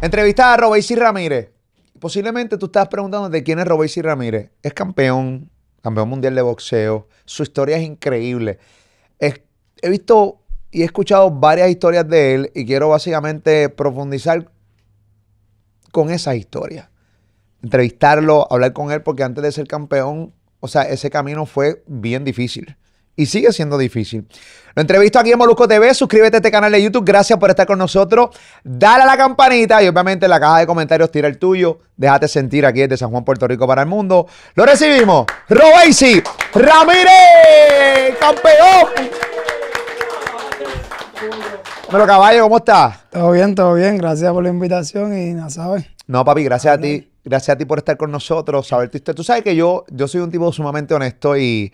Entrevistada a y Ramírez. Posiblemente tú estás preguntando de quién es y Ramírez. Es campeón, campeón mundial de boxeo. Su historia es increíble. he visto y he escuchado varias historias de él y quiero básicamente profundizar con esas historias. Entrevistarlo, hablar con él, porque antes de ser campeón, o sea, ese camino fue bien difícil y sigue siendo difícil. Lo entrevisto aquí en Molusco TV. Suscríbete a este canal de YouTube. Gracias por estar con nosotros. Dale a la campanita y obviamente la caja de comentarios tira el tuyo. Déjate sentir aquí desde San Juan, Puerto Rico para el mundo. Lo recibimos. Robeysi Ramírez, campeón. Bueno, caballo, ¿cómo estás? Todo bien, todo bien. Gracias por la invitación y nada, ¿sabes? No, papi, gracias a ti gracias a ti por estar con nosotros, saber ver, Tú sabes que yo, yo soy un tipo sumamente honesto y,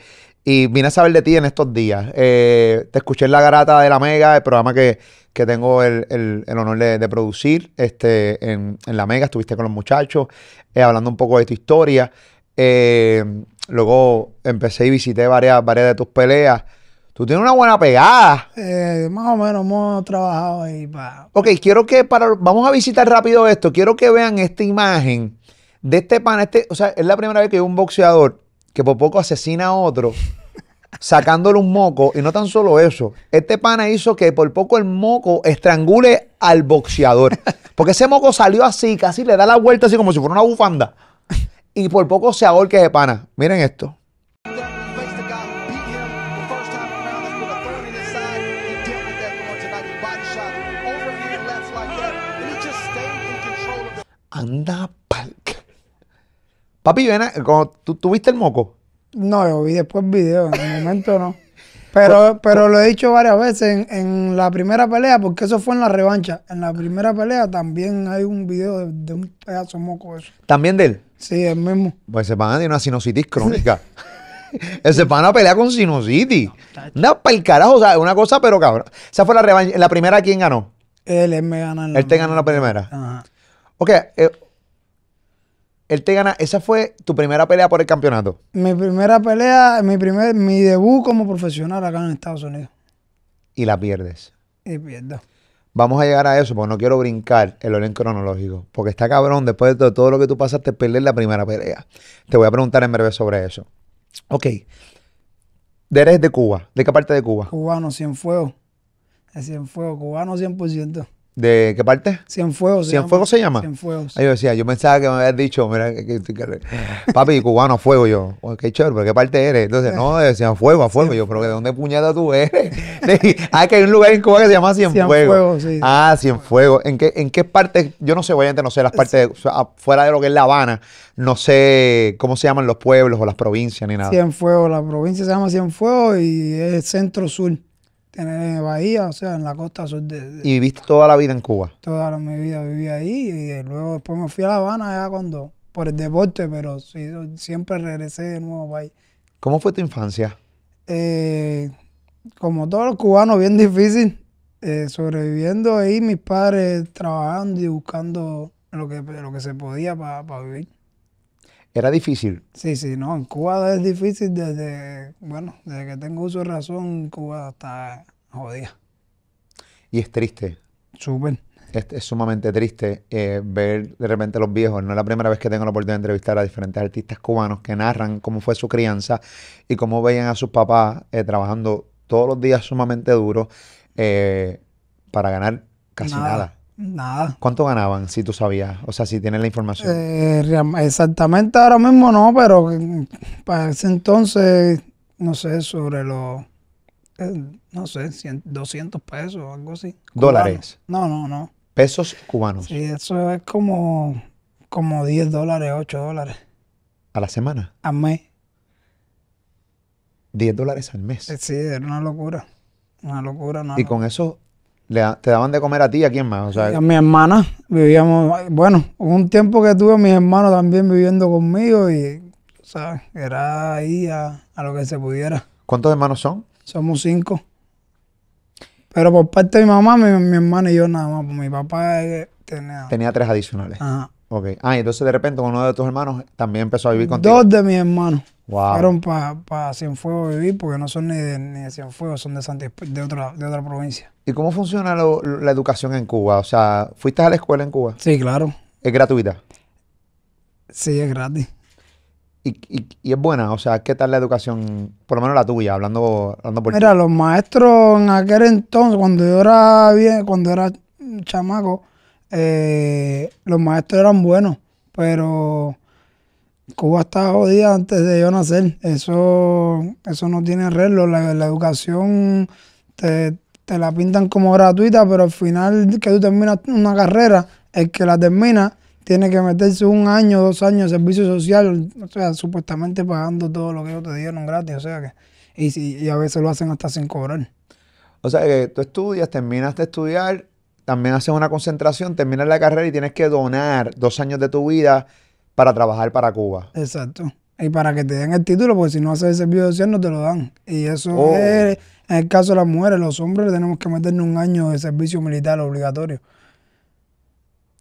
y vine a saber de ti en estos días. Eh, te escuché en La Garata de la Mega, el programa que, tengo el, honor de, producir este, en, La Mega. Estuviste con los muchachos eh, hablando un poco de tu historia. Eh, luego empecé y visité varias, varias de tus peleas. Tú tienes una buena pegada. más o menos hemos trabajado ahí Ok, quiero que para. Vamos a visitar rápido esto. Quiero que vean esta imagen de este pan. Este, o sea, es la primera vez que un boxeador que por poco asesina a otro sacándole un moco. Y no tan solo eso, este pana hizo que por poco el moco estrangule al boxeador. Porque ese moco salió así, casi le da la vuelta así como si fuera una bufanda. Y por poco se ahorque de pana. Miren esto. Anda pal. Papi, ven, ¿tú tuviste el moco? No, yo vi después video, en el momento no. Pero, pues, pero pues lo he dicho varias veces en, la primera pelea, porque eso fue en la revancha. En la primera pelea también hay un video de, un pedazo moco eso. ¿También de él? Sí, el mismo. Pues van a tiene una sinusitis crónica. ese a pelear con sinusitis. No, para el carajo, o sea, una cosa, pero cabrón. Esa fue la revancha. ¿En la primera quién ganó? Él, él me gana. él te ganó la primera. Ajá. Ok, eh, él te gana. Esa fue tu primera pelea por el campeonato. Mi primera pelea, mi primer, mi debut como profesional acá en Estados Unidos. Y la pierdes. Y pierdo. Vamos a llegar a eso, porque no quiero brincar el orden cronológico. Porque está cabrón, después de todo lo que tú pasaste, perder la primera pelea. Te voy a preguntar en breve sobre eso. Ok. ¿Eres de Cuba? ¿De qué parte de Cuba? Cubano, Es cien fuego, cubano 100%. ¿De qué parte? Cienfuegos. ¿Cienfuegos se llama? Cienfuegos. yo decía, yo pensaba que me habías dicho, mira, que, papi, cubano, a fuego. Yo, oh, qué chévere, pero ¿qué parte eres? Entonces, no, de fuego, a fuego. Yo, pero ¿de dónde puñada tú eres? ah, que hay un lugar en Cuba que se llama Cienfuegos. Cienfuegos, sí. Ah, Cienfuegos. ¿En qué, ¿En qué parte? Yo no sé, obviamente no sé las partes, fuera de lo que es La Habana, no sé cómo se llaman los pueblos o las provincias ni nada. Cienfuegos, la provincia se llama Cienfuegos y es centro-sur en Bahía, o sea, en la costa sur de, ¿Y viviste toda la vida en Cuba? Toda mi vida viví ahí y eh, luego después me fui a La Habana ya cuando, por el deporte, pero siempre regresé de nuevo país. ¿Cómo fue tu infancia? Eh, como todos los cubanos, bien difícil, eh, sobreviviendo ahí, mis padres trabajando y buscando lo que, lo que se podía para vivir. ¿Era difícil? Sí, sí, no, en Cuba es difícil desde, bueno, desde que tengo uso de razón, Cuba está jodida. Y es triste. Súper. Es, sumamente triste eh, ver de repente a los viejos. No es la primera vez que tengo la oportunidad de entrevistar a diferentes artistas cubanos que narran cómo fue su crianza y cómo veían a sus papás eh, trabajando todos los días sumamente duro eh, para ganar casi nada. Nada. ¿Cuánto ganaban, si tú sabías? O sea, si tienes la información. Eh, exactamente ahora mismo no, pero eh, para ese entonces, no sé, sobre los, eh, no sé, 200 pesos o algo así. ¿Dólares? No, no, no. ¿Pesos cubanos? Sí, eso es como, como 10 dólares, 8 dólares. ¿A la semana? Al mes. 10 dólares al mes. Sí, era una locura. Una locura, Y con eso ¿Te daban de comer a ti y a quién más? a mi hermana vivíamos, bueno, un tiempo que tuve a mis hermanos también viviendo conmigo y, sea Era ahí a, a lo que se pudiera. ¿Cuántos hermanos son? Somos cinco. Pero por parte de mi mamá, mi, mi hermana y yo nada más. Pues mi papá tenía... Tenía tres adicionales. Ajá. Ok. Ah, entonces de repente uno de tus hermanos también empezó a vivir contigo. Dos de mis hermanos. Fueron para pa Cienfuegos a vivir porque no son ni de, ni Cienfuegos, son de, de, otra, de otra provincia. ¿Y cómo funciona la educación en Cuba? O sea, ¿fuiste a la escuela en Cuba? Sí, claro. ¿Es gratuita? Sí, es gratis. Y, y, y, es buena, o sea, ¿qué tal la educación, por lo menos la tuya, hablando, hablando por Mira, los maestros en aquel entonces, cuando yo era bien, cuando era chamaco, eh, los maestros eran buenos, pero Cuba estaba jodida antes de yo nacer. Eso, eso no tiene arreglo. La, educación te, la pintan como gratuita, pero al final que tú terminas una carrera, el que la termina tiene que meterse un año, dos años de servicio social, o sea, supuestamente pagando todo lo que ellos te dieron gratis, o sea que, y, y a veces lo hacen hasta sin cobrar. O sea que tú estudias, terminas de estudiar también haces una concentración, terminas la carrera y tienes que donar dos años de tu vida para trabajar para Cuba. Exacto. Y para que te den el título, porque si no haces el servicio social no te lo dan. Y eso oh. es, en el caso de las mujeres, los hombres tenemos que meternos un año de servicio militar obligatorio.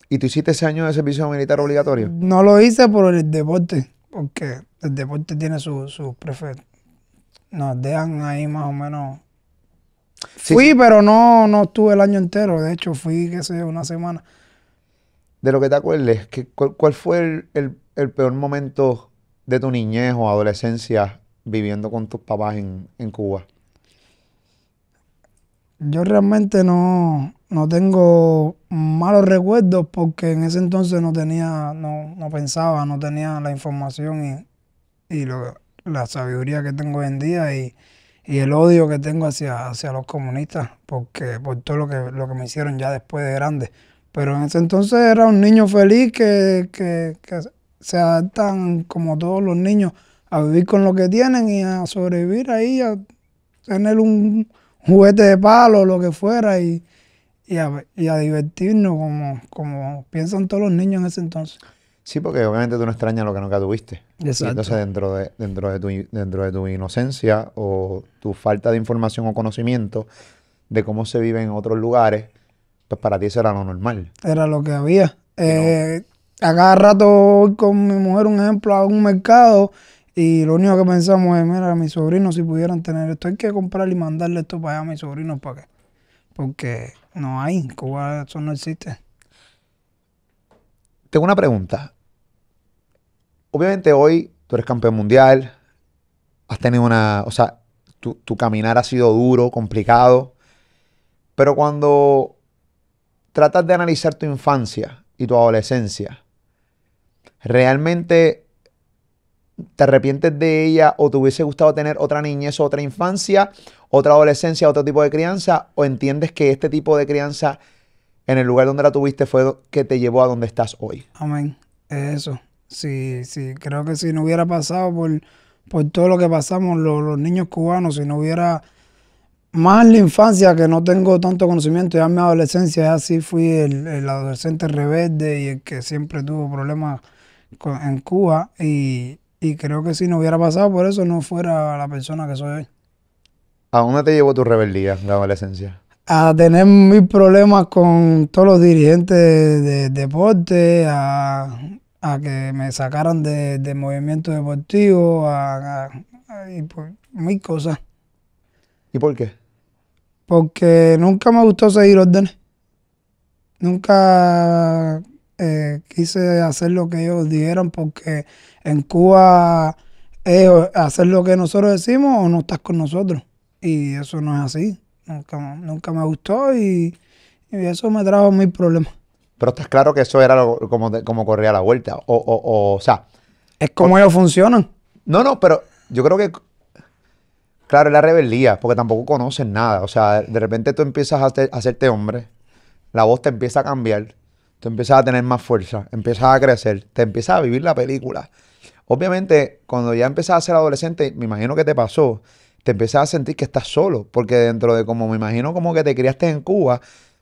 ¿Y tú hiciste ese año de servicio militar obligatorio? No lo hice por el deporte, porque el deporte tiene su, su Nos dejan ahí más o menos fui, pero no, no estuve el año entero. De hecho, fui, qué sé, una semana. De lo que te acuerdes, cuál, fue el, peor momento de tu niñez o adolescencia viviendo con tus papás en, Cuba? Yo realmente no, no tengo malos recuerdos porque en ese entonces no tenía, no, no pensaba, no tenía la información y, y la sabiduría que tengo hoy en día y y el odio que tengo hacia, hacia los comunistas, porque por todo lo que, lo que me hicieron ya después de grande. Pero en ese entonces era un niño feliz que, se adaptan como todos los niños a vivir con lo que tienen y a sobrevivir ahí, a tener un juguete de palo, o lo que fuera, y, a, y a divertirnos como, como piensan todos los niños en ese entonces. Sí, porque obviamente tú no extrañas lo que nunca tuviste. entonces dentro de, dentro, de tu, dentro de tu inocencia o tu falta de información o conocimiento de cómo se vive en otros lugares, pues para ti eso era lo normal. Era lo que había. Eh, cada rato voy con mi mujer, un ejemplo, a un mercado y lo único que pensamos es, mira, mis sobrinos si pudieran tener esto, hay que comprar y mandarle esto para allá a mis sobrinos para que... Porque no hay, en Cuba eso no existe tengo una pregunta. Obviamente hoy tú eres campeón mundial, has tenido una, o sea, tu, tu caminar ha sido duro, complicado, pero cuando tratas de analizar tu infancia y tu adolescencia, ¿realmente te arrepientes de ella o te hubiese gustado tener otra niñez o otra infancia, otra adolescencia, otro tipo de crianza? ¿O entiendes que este tipo de crianza en el lugar donde la tuviste fue que te llevó a donde estás hoy. Amén. eso. Sí, sí. Creo que si no hubiera pasado por, por todo lo que pasamos los, niños cubanos, si no hubiera más la infancia que no tengo tanto conocimiento, ya en mi adolescencia ya sí fui el, adolescente rebelde y el que siempre tuvo problemas en Cuba y, y, creo que si no hubiera pasado por eso no fuera la persona que soy hoy. ¿A dónde te llevó tu rebeldía, la adolescencia? a tener mis problemas con todos los dirigentes de, deporte, a, a, que me sacaran de, de movimiento deportivo, a, y por, pues, mil cosas. ¿Y por qué? Porque nunca me gustó seguir órdenes. Nunca eh, quise hacer lo que ellos dijeron porque en Cuba es hacer lo que nosotros decimos o no estás con nosotros. Y eso no es así nunca, nunca me gustó y, eso me trajo mil problemas. Pero estás claro que eso era como, como corría la vuelta. O, sea. Es como ellos funcionan. No, no, pero yo creo que. Claro, es la rebeldía, porque tampoco conocen nada. O sea, de repente tú empiezas a, hacerte hombre, la voz te empieza a cambiar, tú empiezas a tener más fuerza, empiezas a crecer, te empiezas a vivir la película. Obviamente, cuando ya empezás a ser adolescente, me imagino que te pasó te empiezas a sentir que estás solo, porque dentro de como me imagino como que te criaste en Cuba,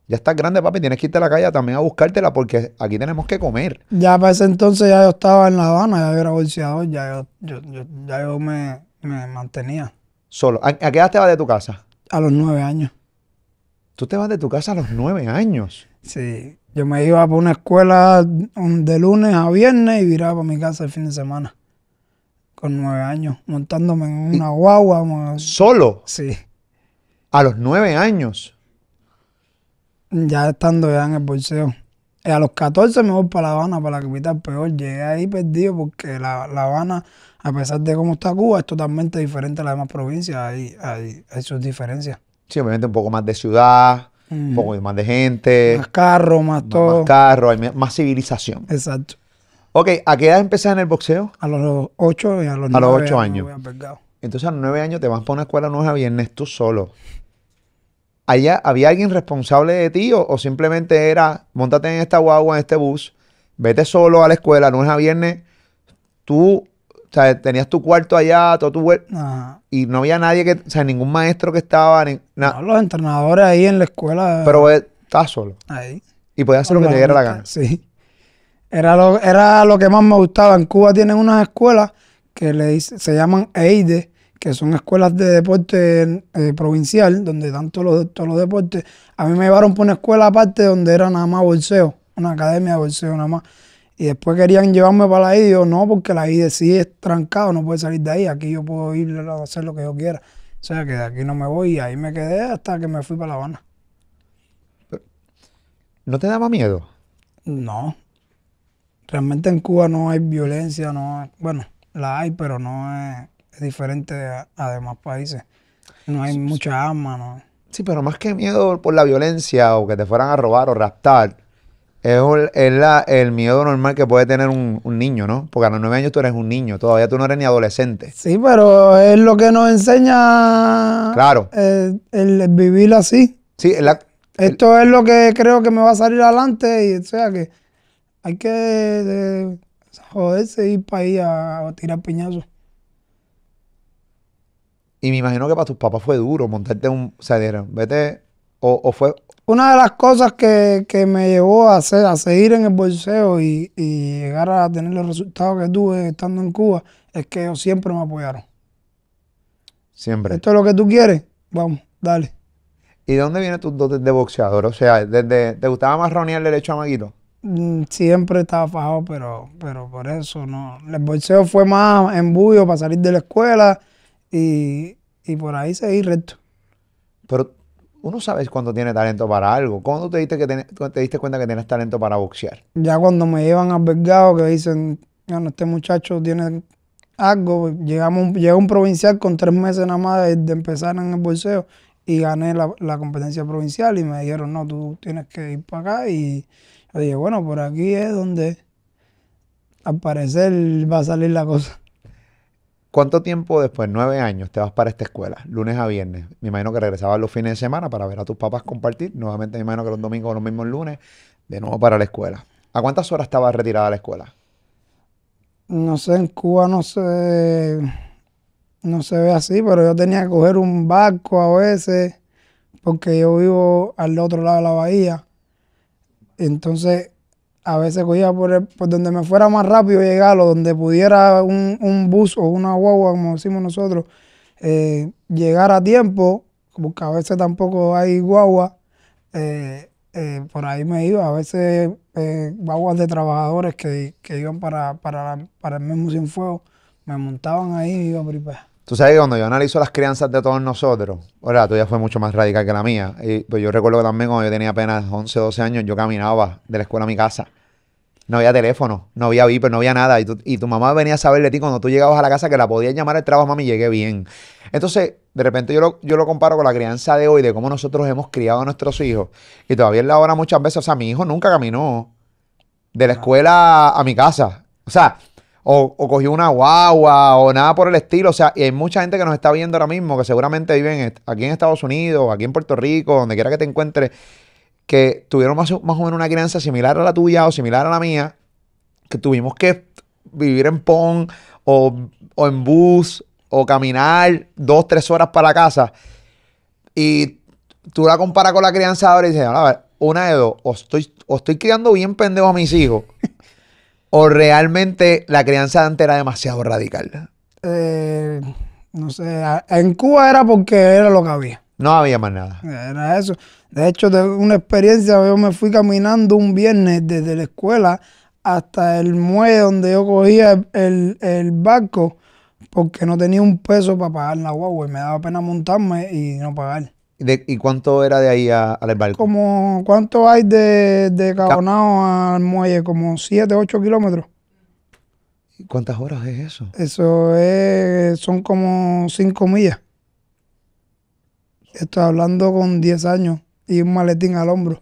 ya estás grande, papi, tienes que irte a la calle también a buscártela porque aquí tenemos que comer. Ya para ese entonces ya yo estaba en La Habana, ya yo era bolseador, ya yo, ya yo me, mantenía. Solo. ¿A, qué edad te vas de tu casa? A los nueve años. Tú te vas de tu casa a los nueve años. Sí. Yo me iba a una escuela de lunes a viernes y viraba para mi casa el fin de semana. Con nueve años, montándome en una guagua. ¿Solo? Sí, A los nueve años. ya estando ya en el bolseo. a los 14 me voy para La Habana, para la capital peor. Llegué ahí perdido porque La, Habana, a pesar de cómo está Cuba, es totalmente diferente a las demás provincias. Hay, hay, hay sus diferencias. Sí, obviamente un poco más de ciudad, un mm. poco más de gente, Más carro, más todo. más carro, hay más civilización. Exacto. Ok, ¿a qué edad empezaste en el boxeo? A los 8 y a los 9 A los 8 años. Entonces a los 9 años te vas para una escuela no a viernes tú solo. ¿Allá había alguien responsable de ti o, simplemente era, montate en esta guagua, en este bus, vete solo a la escuela, no es a viernes, tú o sea, tenías tu cuarto allá, todo tu Ajá. y no había nadie que, o sea, ningún maestro que estaba, no, los entrenadores ahí en la escuela. Pero eh, estás solo. Ahí. Y podías hacer lo que te diera la gana. Sí. Era lo, era lo que más me gustaba. En Cuba tienen unas escuelas que le, se llaman EIDE, e, que son escuelas de deporte eh, provincial, donde dan todos los, todos los deportes. A mí me llevaron por una escuela aparte donde era nada más bolseo, una academia de bolseo nada más. Y después querían llevarme para la IDE, e, yo no, porque la IDE e sí es trancado, no puede salir de ahí, aquí yo puedo ir a hacer lo que yo quiera. O sea, que de aquí no me voy y ahí me quedé hasta que me fui para La Habana. ¿No te daba miedo? No, Realmente en Cuba no hay violencia, no bueno, la hay, pero no es, diferente a, demás países. No hay mucha arma, ¿no? Sí, pero más que miedo por la violencia o que te fueran a robar o raptar, es, el miedo normal que puede tener un, niño, ¿no? Porque a los nueve años tú eres un niño, todavía tú no eres ni adolescente. Sí, pero es lo que nos enseña. Claro. Eh, el, vivir así. Sí, Esto es lo que creo que me va a salir adelante y o sea que hay que joderse ir para ahí a, tirar piñazos. Y me imagino que para tus papás fue duro montarte un. O vete. O, fue. Una de las cosas que, me llevó a, hacer, a seguir en el bolseo y, llegar a tener los resultados que tuve estando en Cuba es que ellos siempre me apoyaron. Siempre. Esto es lo que tú quieres. Vamos, dale. ¿Y de dónde viene tus dotes de boxeador? O sea, desde, ¿te gustaba más el derecho a Maguito? Mm, siempre estaba fajado, pero, pero por eso no. El bolseo fue más embullo para salir de la escuela y, por ahí seguí recto. Pero uno sabe cuando tiene talento para algo. ¿Cuándo te diste, que te diste cuenta que tienes talento para boxear? Ya cuando me llevan al vergado, que dicen, bueno, este muchacho tiene algo. Llegamos, llegó un provincial con tres meses nada más de, empezar en el bolseo y gané la, la, competencia provincial y me dijeron, no, tú tienes que ir para acá y, dije, bueno, por aquí es donde al parecer va a salir la cosa. ¿Cuánto tiempo después, nueve años, te vas para esta escuela, lunes a viernes? Me imagino que regresabas los fines de semana para ver a tus papás compartir. Nuevamente me imagino que los domingos los mismos lunes, de nuevo para la escuela. ¿A cuántas horas estabas retirada de la escuela? No sé, en Cuba no no se ve así, pero yo tenía que coger un barco a veces, porque yo vivo al otro lado de la bahía. Entonces, a veces cogía por, donde me fuera más rápido llegar o donde pudiera un, bus o una guagua, como decimos nosotros, eh, llegar a tiempo, porque a veces tampoco hay guagua, eh, eh, por ahí me iba, a veces guaguas de trabajadores que, iban para, para, el mismo sin fuego, me montaban ahí y iba a Tú sabes que cuando yo analizo las crianzas de todos nosotros, ahora la tuya fue mucho más radical que la mía. Y, pues yo recuerdo que también cuando yo tenía apenas 11, 12 años, yo caminaba de la escuela a mi casa. No había teléfono, no había viper, no había nada. Y tu, mamá venía a saber de ti cuando tú llegabas a la casa que la podías llamar el trabajo, mami, llegué bien. Entonces, de repente yo lo, yo lo comparo con la crianza de hoy, de cómo nosotros hemos criado a nuestros hijos. Y todavía en la hora muchas veces, o sea, mi hijo nunca caminó de la escuela a mi casa. O sea, o, cogió una guagua o nada por el estilo. O sea, y hay mucha gente que nos está viendo ahora mismo que seguramente viven aquí en Estados Unidos, aquí en Puerto Rico, donde quiera que te encuentres, que tuvieron más, o menos una crianza similar a la tuya o similar a la mía, que tuvimos que vivir en PON o, en bus o caminar dos, tres horas para la casa. Y tú la comparas con la crianza ahora y dices, a ver, una de dos, o estoy, estoy criando bien pendejo a mis hijos ¿O realmente la crianza antes era demasiado radical? Eh, no sé, en Cuba era porque era lo que había. No había más nada. Era eso. De hecho, de una experiencia, yo me fui caminando un viernes desde la escuela hasta el muelle donde yo cogía el, el barco porque no tenía un peso para pagar la guagua y me daba pena montarme y no pagar. ¿Y cuánto era de ahí al barco? Como, ¿Cuánto hay de, de al muelle? Como 7, 8 kilómetros. ¿Y cuántas horas es eso? Eso es, son como 5 millas. Estoy hablando con 10 años y un maletín al hombro.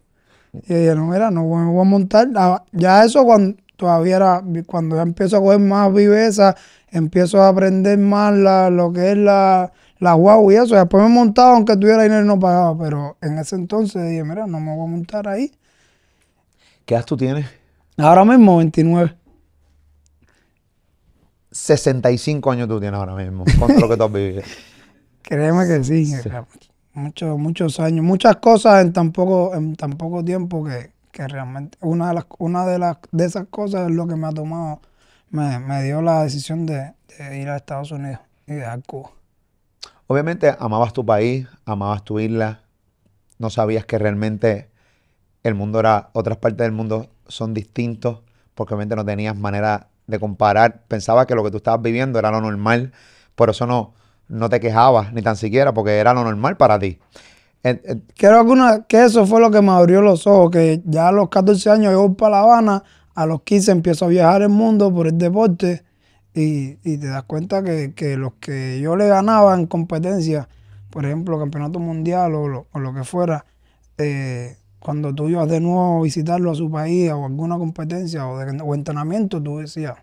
Y ella, no, era no voy a montar. Ah, ya eso cuando todavía era, cuando ya empiezo a coger más viveza, empiezo a aprender más la, lo que es la, la guagua y eso. Después me montaba, aunque tuviera dinero y no pagaba. Pero en ese entonces dije, mira, no me voy a montar ahí. ¿Qué edad tú tienes? Ahora mismo 29. 65 años tú tienes ahora mismo, con lo que tú has vivido. Créeme que sí, Muchos, años, muchas cosas en tan poco, en tiempo que, realmente una de las, una de las de esas cosas es lo que me ha tomado, me, dio la decisión de, ir a Estados Unidos y dejar Cuba. Obviamente amabas tu país, amabas tu isla, no sabías que realmente el mundo era, otras partes del mundo son distintos, porque obviamente no tenías manera de comparar, pensabas que lo que tú estabas viviendo era lo normal, por eso no, no te quejabas ni tan siquiera, porque era lo normal para ti. Creo que, eso fue lo que me abrió los ojos, que ya a los 14 años yo voy para La Habana, a los 15 empiezo a viajar el mundo por el deporte y, te das cuenta que, los que yo le ganaba en competencia, por ejemplo, campeonato mundial o lo, que fuera, eh, cuando tú ibas de nuevo a visitarlo a su país o alguna competencia o, de, entrenamiento, tú decías,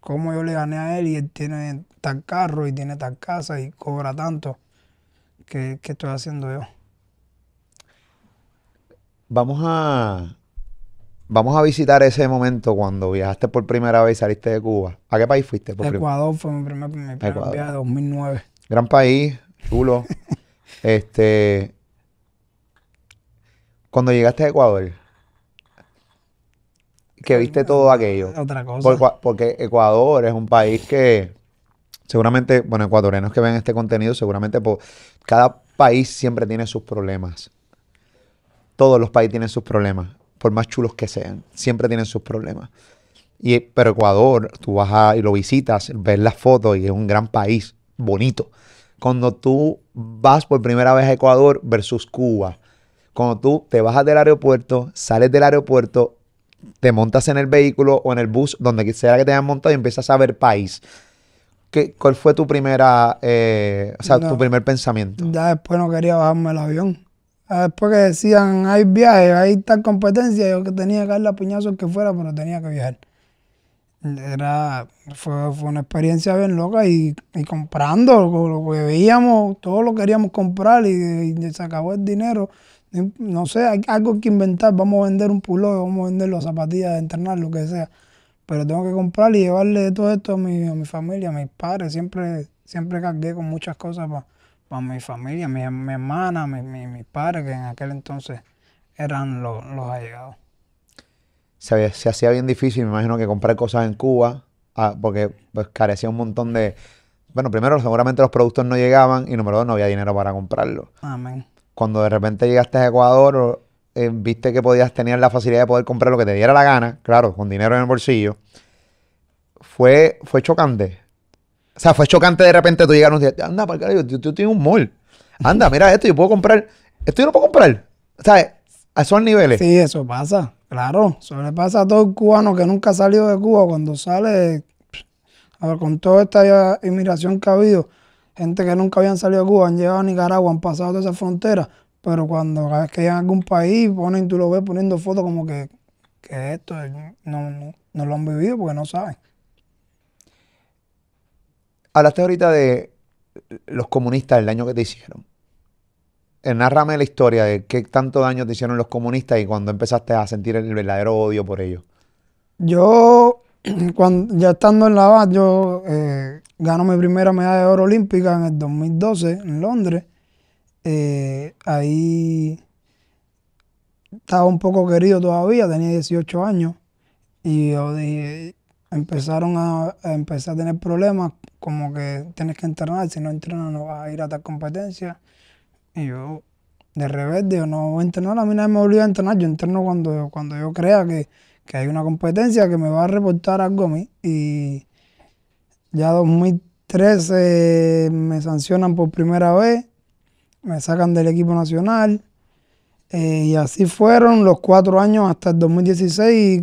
¿cómo yo le gané a él y él tiene tal carro y tiene tal casa y cobra tanto? qué estoy haciendo yo? Vamos a, Vamos a visitar ese momento cuando viajaste por primera vez y saliste de Cuba. ¿A qué país fuiste? Por Ecuador fue mi primer, mi primer 2009. Gran país, chulo. este, cuando llegaste a Ecuador, ¿qué pues, viste todo aquello. Otra cosa. porque Ecuador es un país que seguramente, bueno, ecuatorianos que ven este contenido, seguramente por, cada país siempre tiene sus problemas. Todos los países tienen sus problemas por más chulos que sean, siempre tienen sus problemas. Y, pero Ecuador, tú vas y lo visitas, ves las fotos y es un gran país, bonito. Cuando tú vas por primera vez a Ecuador versus Cuba, cuando tú te bajas del aeropuerto, sales del aeropuerto, te montas en el vehículo o en el bus, donde sea que te hayan montado y empiezas a ver país. ¿Qué, ¿Cuál fue tu primera, eh, o sea, tu primer pensamiento? Ya después no quería bajarme el avión. Ah, después que decían, hay viajes, hay tal competencia, yo que tenía que darle a el que fuera, pero tenía que viajar. Era, fue, una experiencia bien loca y, comprando lo, que veíamos, todo lo queríamos comprar y, se acabó el dinero. No sé, hay algo que inventar, vamos a vender un puló, vamos a vender los zapatillas de entrenar, lo que sea. Pero tengo que comprar y llevarle todo esto a mi, a mi familia, a mis padres. Siempre, siempre cargué con muchas cosas para para mi familia, mi, hermana, mi, mis padres, que en aquel entonces eran los allegados. Se, hacía bien difícil, me imagino, que comprar cosas en Cuba, ah, porque pues, carecía un montón de... Bueno, primero, seguramente los productos no llegaban y número dos, no había dinero para comprarlo. Amén. Cuando de repente llegaste a Ecuador, eh, viste que podías tener la facilidad de poder comprar lo que te diera la gana, claro, con dinero en el bolsillo. Fue, fue chocante o sea, fue chocante de repente tú llegas un día, anda, para yo, yo, yo tengo un mall. Anda, mira esto, yo puedo comprar. Esto yo no puedo comprar. O sea, A esos niveles. Sí, eso pasa. Claro, eso le pasa a todo el cubano que nunca ha salido de Cuba. Cuando sale, a ver, con toda esta inmigración que ha habido, gente que nunca habían salido de Cuba, han llegado a Nicaragua, han pasado de esa frontera, pero cuando cada vez que llegan algún país, ponen, tú lo ves poniendo fotos como que, esto no, no, lo han vivido porque no saben. Hablaste ahorita de los comunistas, el daño que te hicieron. Eh, nárrame la historia de qué tanto daño te hicieron los comunistas y cuando empezaste a sentir el verdadero odio por ellos. Yo, cuando, ya estando en La base, yo eh, mi primera medalla de oro olímpica en el 2012 en Londres. Eh, ahí estaba un poco querido todavía, tenía 18 años. Y yo dije, empezaron a, empezar a tener problemas, como que tienes que entrenar, si no entrenas no vas a ir a tal competencia. Y yo, de revés, yo no voy a entrenar, a mí nadie me obliga a entrenar, yo entreno cuando, cuando yo crea que, hay una competencia que me va a reportar algo a mí. Y ya 2013 me sancionan por primera vez, me sacan del equipo nacional. Eh, y así fueron los cuatro años hasta el 2016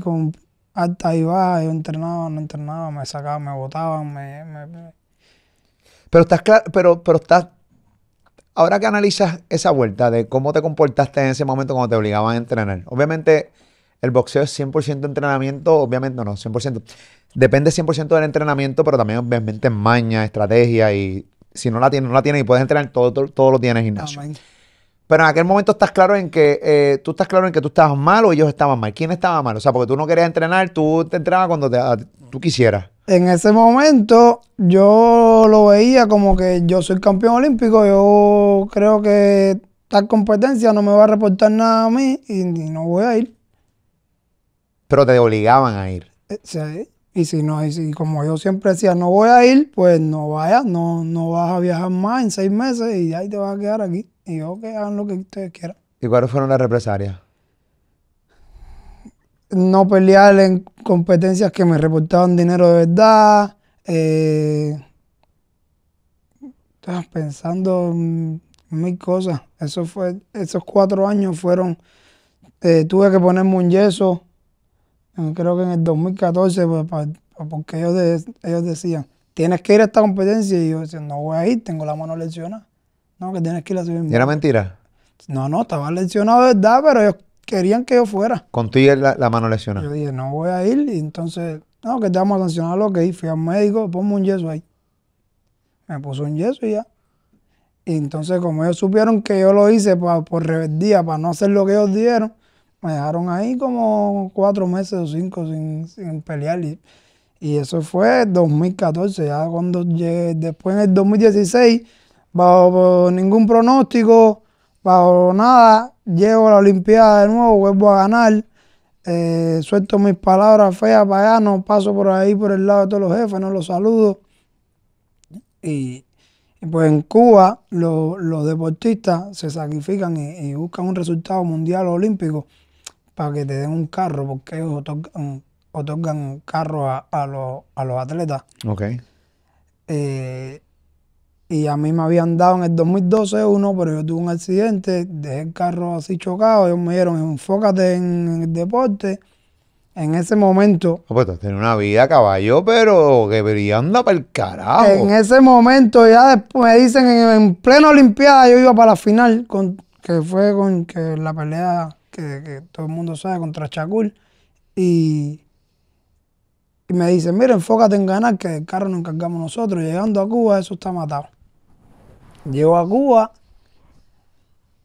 y baja, yo entrenaba, no entrenaba, me sacaban, me botaban, me, Pero estás claro, pero, pero estás. Ahora que analizas esa vuelta de cómo te comportaste en ese momento cuando te obligaban a entrenar. Obviamente, el boxeo es 100% entrenamiento, obviamente no, 100%. Depende 100% del entrenamiento, pero también obviamente maña, estrategia y si no la tienes, no la tienes y puedes entrenar, todo, todo, lo tienes en gimnasio. Pero en aquel momento estás claro en que eh, tú estás claro en que tú estabas mal o ellos estaban mal. ¿Quién estaba mal? O sea, porque tú no querías entrenar, tú te entrenabas cuando ah, tú quisieras. En ese momento yo lo veía como que yo soy campeón olímpico, yo creo que tal competencia no me va a reportar nada a mí y, no voy a ir. Pero te obligaban a ir. Eh, sí. Y si no, y como yo siempre decía, no voy a ir, pues no vayas, no, no vas a viajar más en seis meses y ahí te vas a quedar aquí. Y yo que hagan lo que ustedes quieran. ¿Y cuáles fueron las represalias? No pelear en competencias que me reportaban dinero de verdad. Eh, estaba pensando en mil cosas. Eso fue, esos cuatro años fueron. Eh, tuve que ponerme un yeso, eh, creo que en el 2014, pues, porque ellos, ellos decían, tienes que ir a esta competencia. Y yo decía, no voy a ir, tengo la mano lesionada. No, que tienes que ir a subir. ¿Y era mentira? No, no, estaba lesionado de verdad, pero ellos querían que yo fuera. Contigo la, la mano lesionada. Yo dije, no voy a ir, y entonces, no, que te vamos a sancionar lo que hice. Fui al médico, pongo un yeso ahí. Me puso un yeso y ya. Y entonces, como ellos supieron que yo lo hice por rebeldía, para no hacer lo que ellos dieron, me dejaron ahí como cuatro meses o cinco sin, pelear. Y, y eso fue 2014, ya cuando llegué, después en el 2016 bajo ningún pronóstico, bajo nada, llego a la Olimpiada de nuevo, vuelvo a ganar, eh, suelto mis palabras feas para allá, no paso por ahí por el lado de todos los jefes, no los saludo. Y, pues en Cuba los deportistas se sacrifican y, buscan un resultado mundial o olímpico para que te den un carro, porque ellos otorgan, carros a, los, atletas. Ok. Eh, y a mí me habían dado en el 2012 uno, pero yo tuve un accidente, dejé el carro así chocado, ellos me dijeron, enfócate en el deporte. En ese momento... Ah, pues tú una vida, caballo, pero que para el carajo. En ese momento, ya después me dicen, en, en plena Olimpiada yo iba para la final, con, que fue con que la pelea que, todo el mundo sabe contra Chacul. Y me dicen, mira, enfócate en ganar, que el carro nos encargamos nosotros. Llegando a Cuba, eso está matado. Llegó a Cuba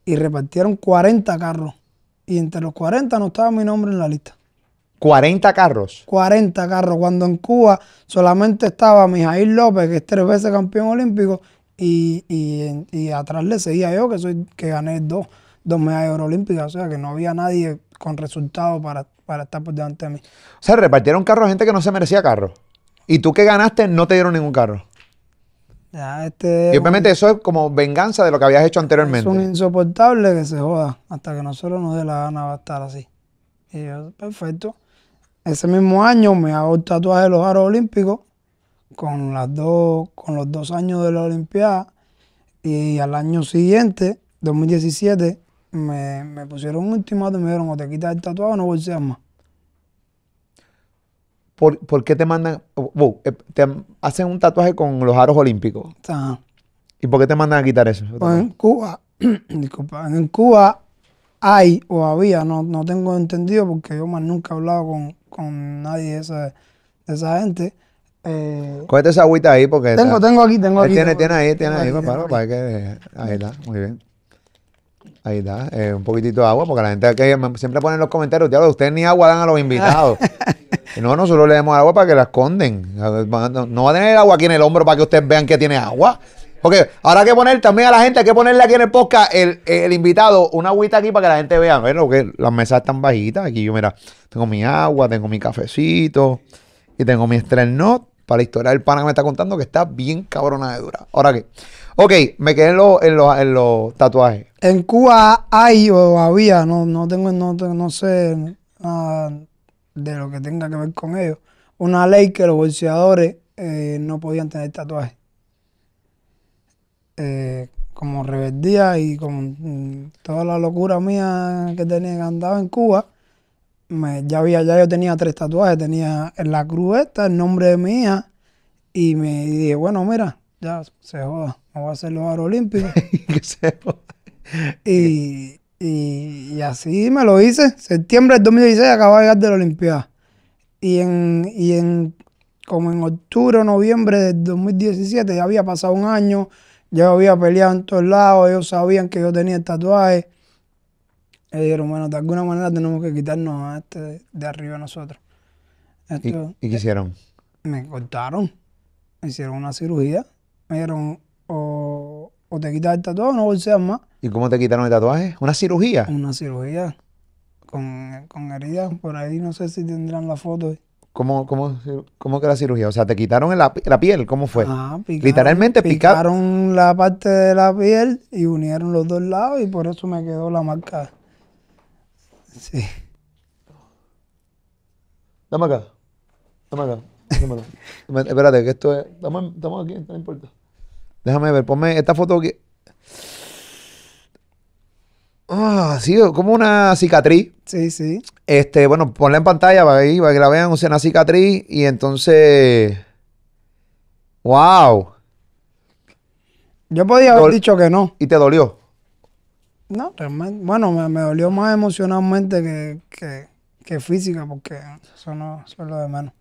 y repartieron 40 carros. Y entre los 40 no estaba mi nombre en la lista. ¿40 carros? 40 carros, cuando en Cuba solamente estaba Mijail López, que es tres veces campeón olímpico, y, atrás le seguía yo, que soy que gané dos, dos medallas olímpicas, o sea que no había nadie con resultado para, para estar por delante de mí. O sea, repartieron carros a gente que no se merecía carros. Y tú que ganaste no te dieron ningún carro este, y obviamente eso es como venganza de lo que habías hecho anteriormente. Es un insoportable que se joda. Hasta que nosotros nos dé la gana va estar así. Y yo, perfecto. Ese mismo año me hago el tatuaje de los aros olímpicos con, las dos, con los dos años de la Olimpiada. Y al año siguiente, 2017, me, pusieron un ultimato y me dijeron, o te quitas el tatuaje o no bolseas más. ¿por, por qué te mandan, eh, te hacen un tatuaje con los aros olímpicos? Ah. ¿Y por qué te mandan a quitar eso? Pues en Cuba, disculpa, en Cuba hay o había, no, no tengo entendido porque yo más nunca he hablado con, con nadie de esa, esa gente. Eh, esa agüita ahí porque... Tengo, tengo aquí, tengo aquí. Tiene, tiene ahí, tiene ahí, ahí para que... Ahí está, muy bien. Ahí está, eh, un poquitito de agua, porque la gente siempre pone en los comentarios, ustedes ni agua dan a los invitados. no, nosotros le damos agua para que la esconden. No va a tener agua aquí en el hombro para que ustedes vean que tiene agua. ok ahora hay que poner también a la gente, hay que ponerle aquí en el podcast el, invitado una agüita aquí para que la gente vea. Bueno, que las mesas están bajitas. Aquí yo, mira, tengo mi agua, tengo mi cafecito y tengo mi estrenot para la historia del pana que me está contando que está bien cabrona de dura. Ahora qué. Ok, me quedé en los tatuajes. En Cuba hay o había, no, no tengo, no, sé nada ah, de lo que tenga que ver con ello, una ley que los bolseadores eh, no podían tener tatuajes. Eh, como rebeldía y con mm, toda la locura mía que tenía que andaba en Cuba, me, ya había, ya yo tenía tres tatuajes, tenía en la cruz esta, el nombre de mi hija, y me dije, bueno, mira, ya se joda, me voy a hacer los olímpico. que se y, así me lo hice. Septiembre del 2016 acababa de llegar de la Olimpiada. Y en, como en octubre o noviembre del 2017 ya había pasado un año, ya había peleado en todos lados, ellos sabían que yo tenía el tatuaje. Y dijeron, bueno, de alguna manera tenemos que quitarnos a este de arriba nosotros. ¿Y, qué hicieron? Me cortaron, me hicieron una cirugía, me dieron o, o te quitas el tatuaje o no bolseas más. ¿Y cómo te quitaron el tatuaje? ¿Una cirugía? Una cirugía. Con, heridas por ahí, no sé si tendrán la foto. ¿Cómo, cómo, cómo que la cirugía? O sea, ¿te quitaron la, piel? ¿Cómo fue? Ah, Literalmente picaron. la parte de la piel y unieron los dos lados y por eso me quedó la marca. Sí. Dame acá. Dame acá. Dame acá. Espérate, que esto es. Estamos aquí, no importa. Déjame ver, ponme esta foto que. Ah, sí, como una cicatriz. Sí, sí. Este, bueno, ponla en pantalla para, ahí, que la vean, o sea, una cicatriz. Y entonces. ¡Wow! Yo podía haber dicho que no. ¿Y te dolió? No, realmente. Bueno, me, dolió más emocionalmente que, física, porque eso no es lo de menos.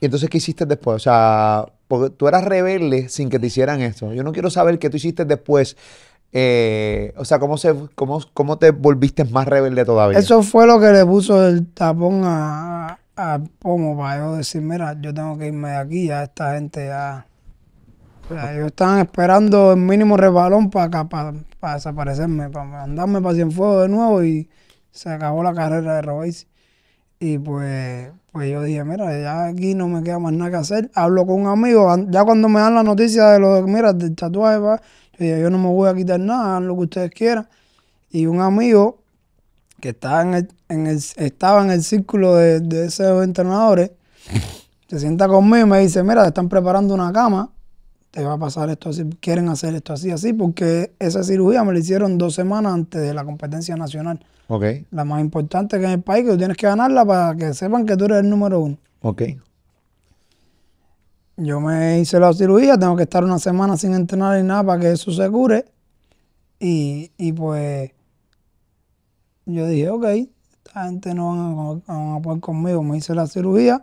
¿Y entonces qué hiciste después? O sea, porque tú eras rebelde sin que te hicieran eso. Yo no quiero saber qué tú hiciste después. Eh, o sea, ¿cómo, se, cómo, te volviste más rebelde todavía? Eso fue lo que le puso el tapón a, Pomo para yo decir, mira, yo tengo que irme de aquí, ya esta gente ya... ellos estaban esperando el mínimo rebalón para para, desaparecerme, para mandarme para Cienfuegos de nuevo y se acabó la carrera de Robaisi. Y pues, pues yo dije, mira, ya aquí no me queda más nada que hacer. Hablo con un amigo, ya cuando me dan la noticia de lo de, mira, del tatuaje, yo yo no me voy a quitar nada, hagan lo que ustedes quieran. Y un amigo que estaba en el, estaba en el círculo de, de esos entrenadores, se sienta conmigo y me dice, mira, te están preparando una cama te va a pasar esto si quieren hacer esto así, así, porque esa cirugía me la hicieron dos semanas antes de la competencia nacional. Ok. La más importante que en el país, que tú tienes que ganarla para que sepan que tú eres el número uno. Ok. Yo me hice la cirugía, tengo que estar una semana sin entrenar ni nada para que eso se cure. Y, y pues yo dije, ok, esta gente no va van a poder conmigo. Me hice la cirugía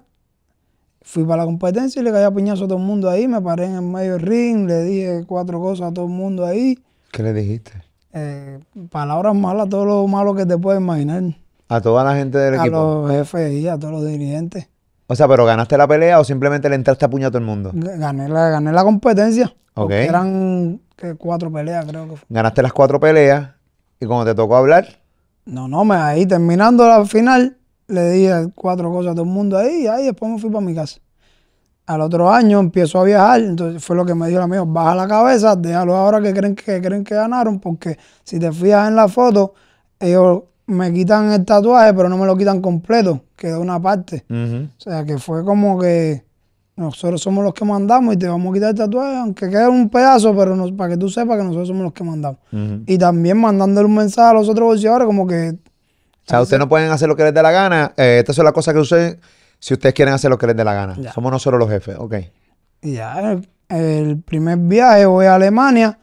Fui para la competencia y le caí a puñazo a todo el mundo ahí. Me paré en el medio del ring, le dije cuatro cosas a todo el mundo ahí. ¿Qué le dijiste? Eh, palabras malas, todo lo malo que te puedes imaginar. ¿A toda la gente del equipo? A los jefes y a todos los dirigentes. O sea, ¿pero ganaste la pelea o simplemente le entraste a puño a todo el mundo? Gané la, competencia. Ok. Eran cuatro peleas, creo que fue. Ganaste las cuatro peleas y cuando te tocó hablar. No, no, me ahí terminando la final, le dije cuatro cosas a todo el mundo ahí y ahí después me fui para mi casa. Al otro año empiezo a viajar, entonces fue lo que me dijo el amigo, baja la cabeza, déjalo ahora que creen que, creen que ganaron, porque si te fijas en la foto, ellos me quitan el tatuaje, pero no me lo quitan completo, queda una parte. O sea que fue como que nosotros somos los que mandamos y te vamos a quitar el tatuaje, aunque quede un pedazo, pero para que tú sepas que nosotros somos los que mandamos. Y también mandándole un mensaje a los otros ahora como que o sea, ustedes no pueden hacer lo que les dé la gana. Eh, Esta es la cosa que ustedes, si ustedes quieren hacer lo que les dé la gana. Somos nosotros los jefes, ok. Ya, el, primer viaje voy a Alemania.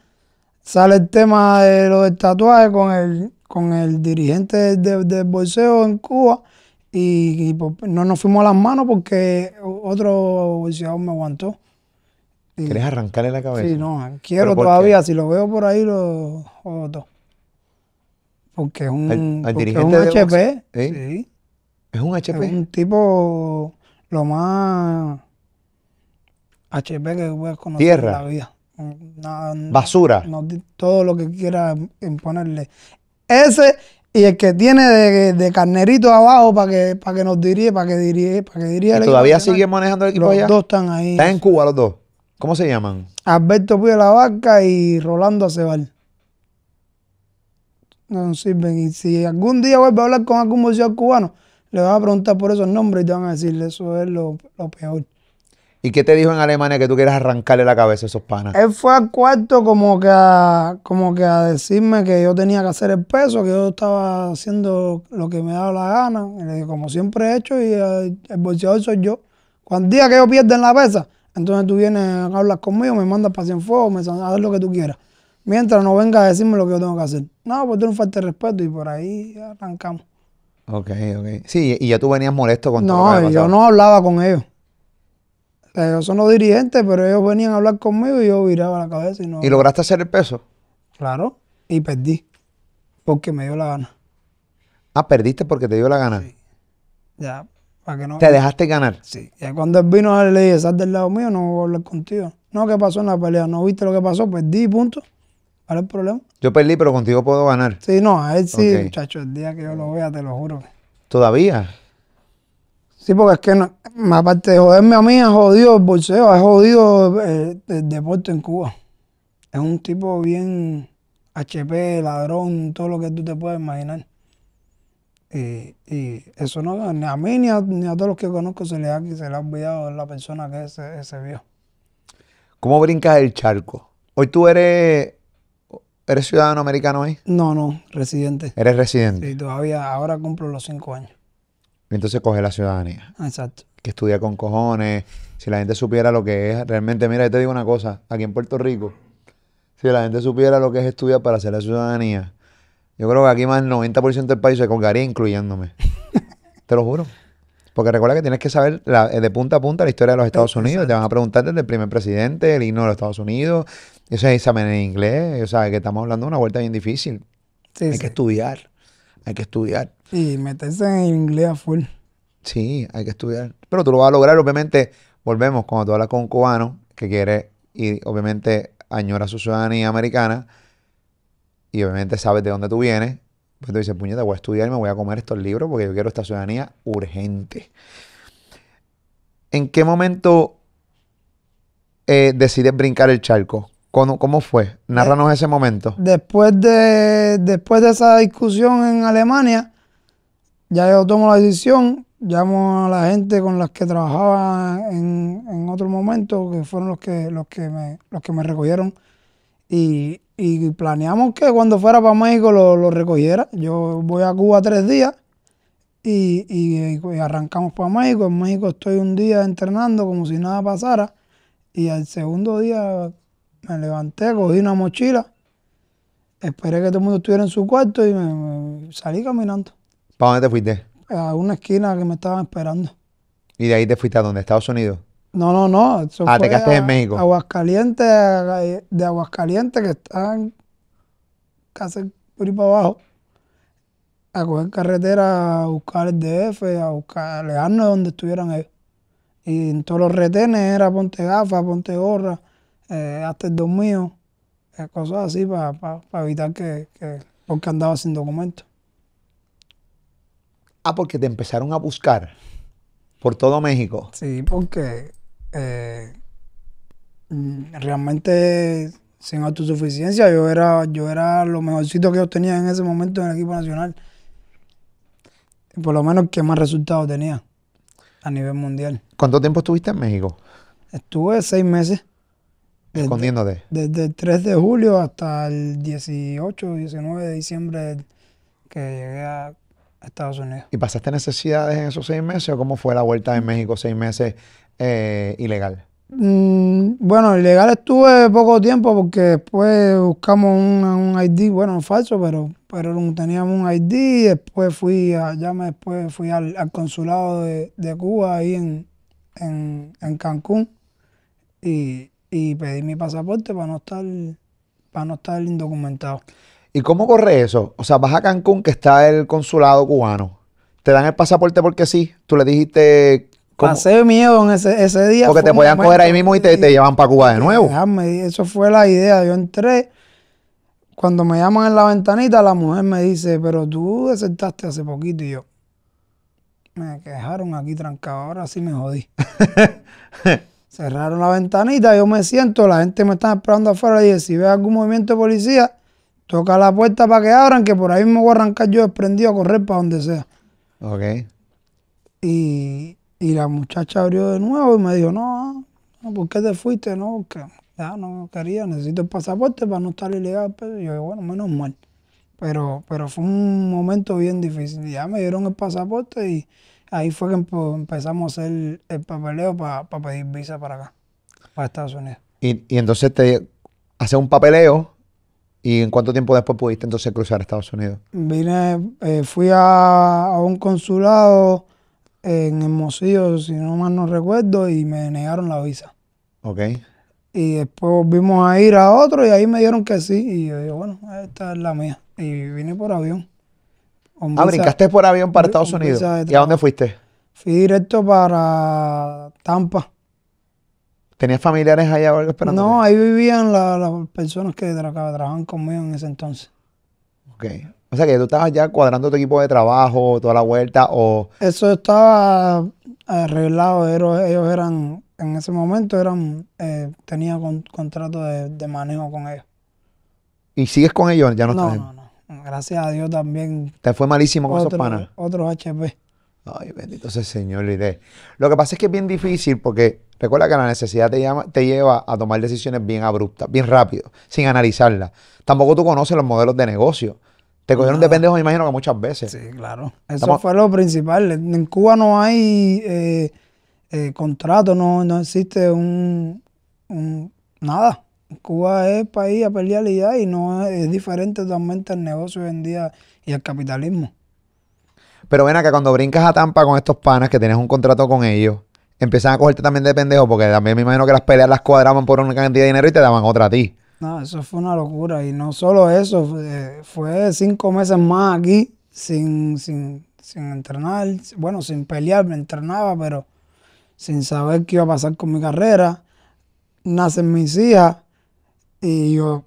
Sale el tema de los estatuajes con el, con el dirigente del de, bolseo en Cuba. Y, pues, no nos fuimos a las manos porque otro bolseador me aguantó. ¿Querés arrancarle la cabeza? Sí, no, quiero todavía. Si lo veo por ahí, lo, lo porque es un, un HP. ¿eh? Es un HP. Es un tipo lo más HP que puedes conocer Tierra. en la vida. Basura. todo lo que quiera imponerle. Ese y el que tiene de, de carnerito abajo para que, para que nos dirige, para que dirige, para que dirige. ¿Todavía sigue manejando el equipo los allá? Los dos están ahí. Están en Cuba los dos. ¿Cómo se llaman? Alberto Puyo de la Vaca y Rolando Aceval no sirven. Y si algún día vuelves a hablar con algún bolsillo cubano, le vas a preguntar por esos nombres y te van a decir, eso es lo, peor. ¿Y qué te dijo en Alemania que tú quieras arrancarle la cabeza a esos panas? Él fue al cuarto como que a, como que a decirme que yo tenía que hacer el peso, que yo estaba haciendo lo que me daba la gana, como siempre he hecho, y eh, el, soy yo. Cuando día que yo pierda en la pesa, entonces tú vienes, a hablar conmigo, me mandas para Cienfuegos, me hacer lo que tú quieras. Mientras no venga a decirme lo que yo tengo que hacer. No, pues tiene no falta respeto y por ahí arrancamos. Ok, ok. Sí, y ya tú venías molesto con todo No, yo no hablaba con eh, ellos. son los dirigentes, pero ellos venían a hablar conmigo y yo viraba la cabeza y no. ¿Y lograste hacer el peso? Claro, y perdí. Porque me dio la gana. Ah, perdiste porque te dio la gana. Sí. Ya, para que no. ¿Te dejaste ganar? Sí. Ya cuando vino, le dije, sal del lado mío, no voy a hablar contigo. No, ¿qué pasó en la pelea? ¿No viste lo que pasó? Perdí, punto. ¿Cuál es el problema? Yo perdí, pero contigo puedo ganar. Sí, no, a él sí, muchacho, el día que yo lo vea, te lo juro. ¿Todavía? Sí, porque es que no, aparte de joderme a mí, ha jodido el bolseo, ha jodido eh, el, deporte en Cuba. Es un tipo bien HP, ladrón, todo lo que tú te puedas imaginar. Y, eso no, ni a mí ni a, todos los que conozco se le ha, se le ha olvidado la persona que se vio. ese ¿Cómo brincas el charco? Hoy tú eres ¿Eres ciudadano americano ahí? No, no, residente. ¿Eres residente? Sí, todavía, ahora cumplo los cinco años. Y entonces coge la ciudadanía. Exacto. Que estudia con cojones. Si la gente supiera lo que es realmente, mira, yo te digo una cosa, aquí en Puerto Rico, si la gente supiera lo que es estudiar para hacer la ciudadanía, yo creo que aquí más del 90% del país se colgaría incluyéndome. te lo juro. Porque recuerda que tienes que saber eh, de punta a punta la historia de los eh, Estados Unidos. Te van a preguntar desde el primer presidente, el himno de los Estados Unidos. Eso es examen en inglés. O sea, que estamos hablando de una vuelta bien difícil. Sí, hay que estudiar. Hay que estudiar. Y meterse en inglés a full. Sí, hay que estudiar. Pero tú lo vas a lograr, obviamente. Volvemos, cuando tú hablas con un cubano que quiere y obviamente añora su ciudadanía americana y obviamente sabes de dónde tú vienes entonces pues dice, puñeta, voy a estudiar, me voy a comer estos libros porque yo quiero esta ciudadanía urgente. ¿En qué momento eh, decides brincar el charco? ¿Cómo, cómo fue? Nárranos eh, ese momento. Después de, después de esa discusión en Alemania, ya yo tomo la decisión, llamo a la gente con las que trabajaba en, en otro momento, que fueron los que, los que, me, los que me recogieron, y y planeamos que cuando fuera para México lo, lo recogiera. Yo voy a Cuba tres días y, arrancamos para México. En México estoy un día entrenando como si nada pasara y el segundo día me levanté, cogí una mochila, esperé que todo el mundo estuviera en su cuarto y me, salí caminando. ¿Para dónde te fuiste? A una esquina que me estaban esperando. ¿Y de ahí te fuiste a dónde? ¿Estados Unidos? No, no, no. Eso ah, fue en México. Aguascalientes, de Aguascalientes, que están casi por ahí para abajo, a coger carretera, a buscar el DF, a buscar, alejarnos de donde estuvieran ellos. Y en todos los retenes era ponte gafas, ponte gorra, eh, hasta el dormido, eh, cosas así para evitar que, que, porque andaba sin documento. Ah, porque te empezaron a buscar por todo México. Sí, porque eh, mm, realmente sin autosuficiencia yo era, yo era lo mejorcito que yo tenía en ese momento en el equipo nacional. Por lo menos que más resultados tenía a nivel mundial. ¿Cuánto tiempo estuviste en México? Estuve seis meses. Escondiéndote. Desde el 3 de julio hasta el 18, 19 de diciembre que llegué a, Estados ¿Y pasaste necesidades en esos seis meses o cómo fue la vuelta de México seis meses eh, ilegal? Mm, bueno, ilegal estuve poco tiempo porque después buscamos un, un ID, bueno, falso, pero, pero teníamos un ID. Y después fui, ya después fui al, consulado de, Cuba ahí en, en, Cancún y, pedí mi pasaporte para no estar, para no estar indocumentado. ¿Y cómo corre eso? O sea, vas a Cancún, que está el consulado cubano. Te dan el pasaporte porque sí. Tú le dijiste. ¿cómo? Pasé miedo en ese, día. Porque te podían coger ahí mismo y te, llevan para Cuba de nuevo. eso fue la idea. Yo entré. Cuando me llaman en la ventanita, la mujer me dice, pero tú desertaste hace poquito. Y yo, me quejaron aquí trancado, ahora sí me jodí. Cerraron la ventanita, yo me siento, la gente me está esperando afuera. Y si ve algún movimiento de policía, Toca la puerta para que abran, que por ahí me voy a arrancar yo desprendido a correr para donde sea. Ok. Y, la muchacha abrió de nuevo y me dijo, no, no ¿por qué te fuiste? No, porque ya no quería, necesito el pasaporte para no estar ilegal. Pero pues, yo, bueno, menos mal. Pero, pero fue un momento bien difícil. Ya me dieron el pasaporte y ahí fue que empezamos a hacer el papeleo para pedir visa para acá, para Estados Unidos. Y, y entonces te hace un papeleo ¿Y en cuánto tiempo después pudiste entonces cruzar Estados Unidos? Vine, eh, fui a, un consulado en Hermosillo, si no mal no recuerdo, y me negaron la visa. Ok. Y después volvimos a ir a otro y ahí me dieron que sí. Y yo digo, bueno, esta es la mía. Y vine por avión. ah, brincaste por avión para Estados Unidos. ¿Y a dónde fuiste? Fui directo para Tampa. ¿Tenías familiares allá esperando? No, ahí vivían las personas que trabajaban conmigo en ese entonces. Ok. O sea que tú estabas ya cuadrando tu equipo de trabajo, toda la vuelta, o... Eso estaba arreglado, ellos eran, en ese momento eran, eh, tenía contrato de, manejo con ellos. ¿Y sigues con ellos? Ya no, no, no, no, gracias a Dios también. Te fue malísimo con esos panas. Otros HP. Ay, bendito sea el Señor, Lo que pasa es que es bien difícil porque recuerda que la necesidad te, llama, te lleva a tomar decisiones bien abruptas, bien rápido, sin analizarlas. Tampoco tú conoces los modelos de negocio. Te cogieron de pendejos, me imagino que muchas veces. Sí, claro. Eso fue lo principal. En Cuba no hay eh, eh, contrato, no, no existe un, un, nada. Cuba es país a pelear y y no es, diferente totalmente al negocio hoy en día y al capitalismo. Pero ven que cuando brincas a Tampa con estos panas que tienes un contrato con ellos, empiezan a cogerte también de pendejo, porque también me imagino que las peleas las cuadraban por una cantidad de dinero y te daban otra a ti. No, eso fue una locura. Y no solo eso, fue, eh, cinco meses más aquí sin, sin, sin entrenar. Bueno, sin pelear, me entrenaba, pero sin saber qué iba a pasar con mi carrera. Nacen mis hijas y yo,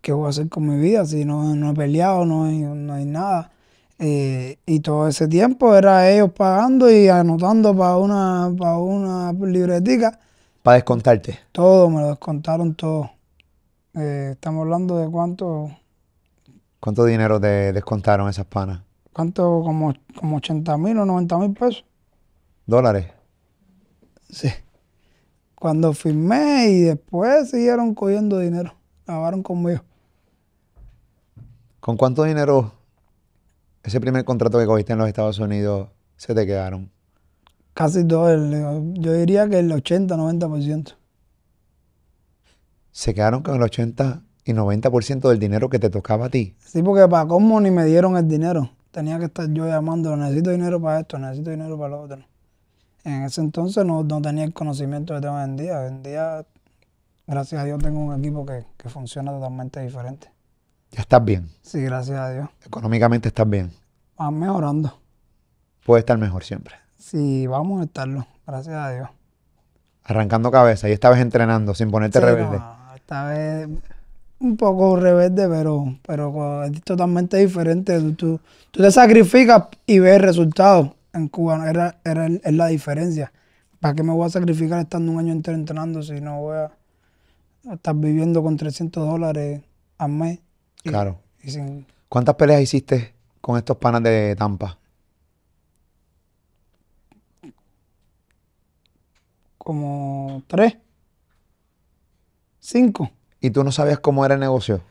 ¿qué voy a hacer con mi vida si no, no he peleado, no no hay nada? Eh, y todo ese tiempo era ellos pagando y anotando para una, una libretica. ¿Para descontarte? Todo, me lo descontaron todo. Eh, estamos hablando de cuánto... ¿Cuánto dinero te descontaron esas panas? ¿Cuánto? Como, como 80 mil o 90 mil pesos. ¿Dólares? Sí. Cuando firmé y después siguieron cogiendo dinero. Acabaron conmigo. ¿Con cuánto dinero ese primer contrato que cogiste en los Estados Unidos, se te quedaron? Casi todo, yo diría que el 80-90%. Se quedaron con el 80 y 90% del dinero que te tocaba a ti. Sí, porque para cómo ni me dieron el dinero. Tenía que estar yo llamando, necesito dinero para esto, necesito dinero para lo otro. En ese entonces no, no tenía el conocimiento de tema. hoy en día. en día, gracias a Dios, tengo un equipo que funciona totalmente diferente estás bien. Sí, gracias a Dios. Económicamente estás bien. Va mejorando. Puede estar mejor siempre. Sí, vamos a estarlo, gracias a Dios. Arrancando cabeza y esta vez entrenando sin ponerte rebelde. esta vez un poco rebelde, pero, pero es totalmente diferente. Tú, tú, te sacrificas y ves resultados. En Cuba era, es la diferencia. ¿Para qué me voy a sacrificar estando un año entero entrenando si no voy a estar viviendo con 300 dólares al mes? claro. ¿Cuántas peleas hiciste con estos panas de Tampa? Como tres. Cinco. ¿Y tú no sabías cómo era el negocio?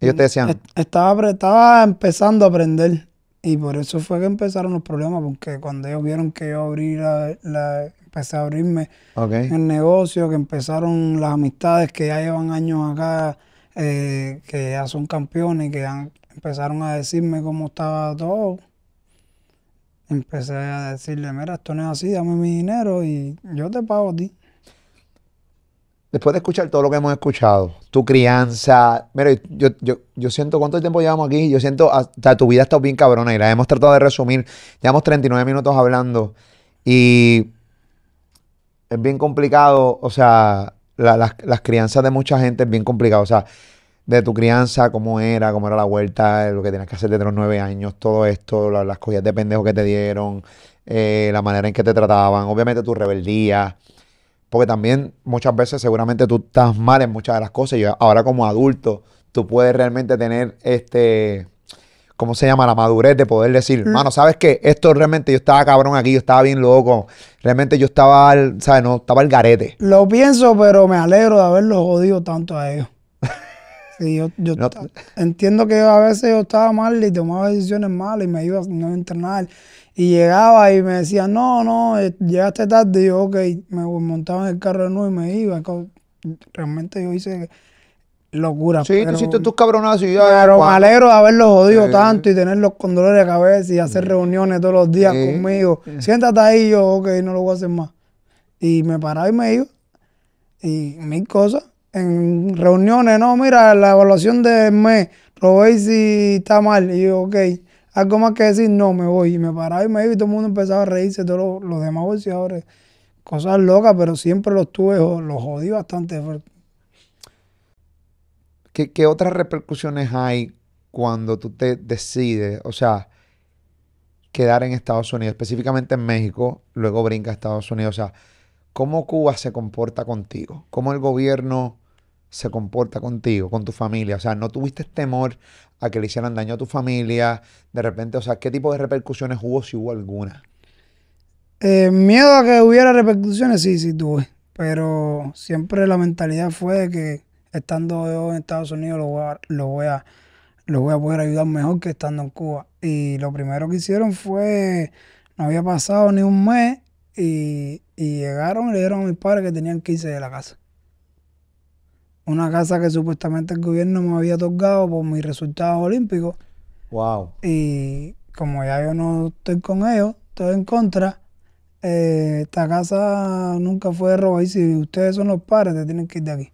Ellos te mm, decían. Estaba, estaba empezando a aprender. Y por eso fue que empezaron los problemas, porque cuando ellos vieron que yo abrí la, empecé a abrirme el negocio, que empezaron las amistades que ya llevan años acá eh, que ya son campeones, que han, empezaron a decirme cómo estaba todo. Empecé a decirle, mira, esto no es así, dame mi dinero y yo te pago a ti. Después de escuchar todo lo que hemos escuchado, tu crianza, mira, yo, yo, yo siento cuánto tiempo llevamos aquí, yo siento hasta tu vida está bien cabrona y la hemos tratado de resumir, llevamos 39 minutos hablando y es bien complicado, o sea, las, crianzas de mucha gente es bien complicado. O sea, de tu crianza, cómo era, cómo era la vuelta, lo que tenías que hacer desde los nueve años, todo esto, las cogidas de pendejo que te dieron, eh, la manera en que te trataban, obviamente tu rebeldía. Porque también muchas veces seguramente tú estás mal en muchas de las cosas. Y ahora como adulto, tú puedes realmente tener este ¿cómo se llama? La madurez de poder decir, mm. mano, ¿sabes qué? Esto realmente yo estaba cabrón aquí, yo estaba bien loco. Realmente yo estaba, al, ¿sabes? No, estaba el garete. Lo pienso, pero me alegro de haberlo jodido tanto a ellos. yo, entiendo que a veces yo estaba mal y tomaba decisiones malas y me iba a no entrenar. Y llegaba y me decía, no, no, eh, llegaste tarde. Y yo, ok, me montaba en el carro de nuevo y me iba. Realmente yo hice locura. Sí, tú tus cabronazos. Pero me alegro de haberlos jodido tanto y tenerlos con dolores de cabeza y hacer mm. reuniones todos los días conmigo. Siéntate ahí, yo, ok, no lo voy a hacer más. Y me paraba y me iba. Y mil cosas. En reuniones, no, mira, la evaluación del mes, veis si está mal. Y yo, ok, algo más que decir, no, me voy. Y me paraba y me iba y todo el mundo empezaba a reírse, todos los, demás bolseadores. Cosas locas, pero siempre los tuve, los jodí bastante fuerte. ¿Qué, otras repercusiones hay cuando tú te decides, o sea, quedar en Estados Unidos, específicamente en México, luego brinca a Estados Unidos? O sea, ¿cómo Cuba se comporta contigo? ¿Cómo el gobierno se comporta contigo, con tu familia? O sea, ¿no tuviste este temor a que le hicieran daño a tu familia? De repente, o sea, ¿qué tipo de repercusiones hubo si hubo alguna? Eh, miedo a que hubiera repercusiones, sí, sí tuve. Pero siempre la mentalidad fue de que estando yo en Estados Unidos lo voy a, lo voy a, lo voy a poder ayudar mejor que estando en Cuba. Y lo primero que hicieron fue, no había pasado ni un mes y, llegaron y le dieron a mis padres que tenían que irse de la casa. Una casa que supuestamente el gobierno me había otorgado por mis resultados olímpicos. Wow. Y como ya yo no estoy con ellos, estoy en contra. Eh, esta casa nunca fue de robo. Y si ustedes son los padres, te tienen que ir de aquí.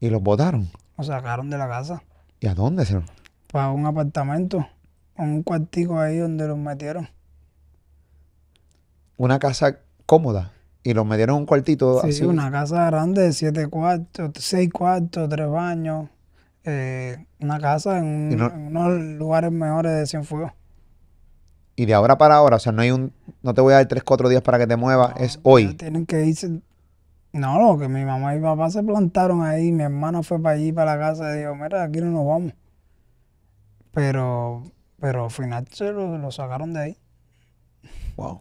¿Y los botaron? Los sacaron de la casa. ¿Y a dónde se los? Pues para un apartamento, un cuartico ahí donde los metieron. Una casa cómoda. Y los metieron en un cuartito así. Sí, una casa grande de siete cuartos, seis cuartos, tres baños. Eh, una casa en, unos lugares mejores de Cienfuegos. Y de ahora para ahora, o sea, no hay un, no te voy a dar tres, cuatro días para que te muevas, es hoy. Tienen que irse no, lo que mi mamá y papá se plantaron ahí, mi hermano fue para allí, para la casa, y dijo, mira, aquí no nos vamos. Pero, pero al final se lo, sacaron de ahí. Wow.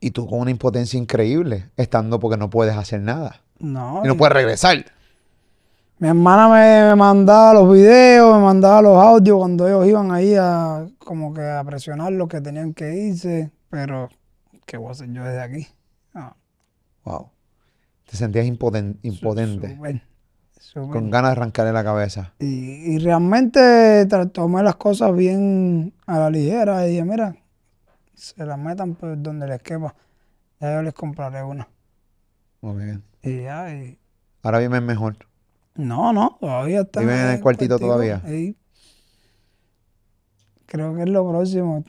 Y tú con una impotencia increíble, estando porque no puedes hacer nada. No. Y no puedes regresar. Mi hermana me, mandaba los videos, me mandaba los audios cuando ellos iban ahí a como que a presionar lo que tenían que irse, pero ¿qué voy a hacer yo desde aquí? Wow. Te sentías impoten, impotente. Con ganas de arrancarle la cabeza. Y, y realmente tomé las cosas bien a la ligera. Y dije, mira, se las metan por donde les quepa. Ya yo les compraré una. Muy bien. Y ya, y... Ahora viven mejor. No, no, todavía está. Viven en el cuartito todavía. creo que es lo próximo.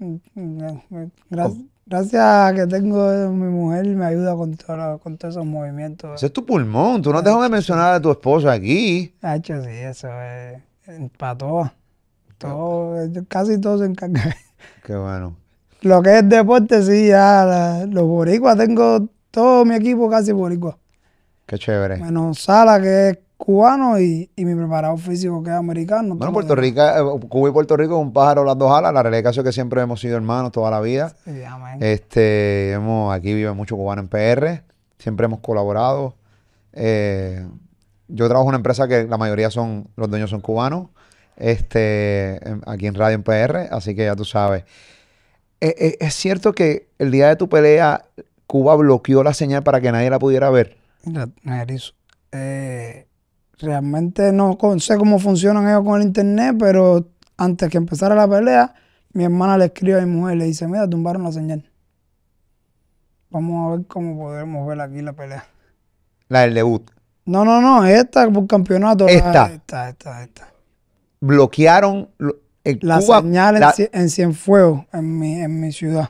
Gracias. Gracias a que tengo mi mujer, me ayuda con, con todos esos movimientos. Ese es tu pulmón, tú no dejas de mencionar a tu esposa aquí. Ha hecho, sí, eso es para todo. Ah. casi todo se encarga. Qué bueno. Lo que es deporte, sí, ya los boricuas, tengo todo mi equipo casi boricua. Qué chévere. Menos Sala, que es cubano y, mi preparado físico que es americano. Bueno, Puerto Rico, eh, Cuba y Puerto Rico es un pájaro las dos alas. La realidad es que siempre hemos sido hermanos toda la vida. este, hemos, aquí vive mucho cubano en PR. Siempre hemos colaborado. Eh, yo trabajo en una empresa que la mayoría son, los dueños son cubanos. Este, aquí en Radio en PR, así que ya tú sabes. Eh, es cierto que el día de tu pelea, Cuba bloqueó la señal para que nadie la pudiera ver. Mira, eh, realmente no sé cómo funcionan ellos con el internet, pero antes que empezara la pelea, mi hermana le escribe a mi mujer, y le dice, mira, tumbaron la señal. Vamos a ver cómo podemos ver aquí la pelea. La del debut. No, no, no, esta por campeonato. Esta. esta, esta, esta. Bloquearon la señal en, en Cienfuegos, mi, en mi ciudad.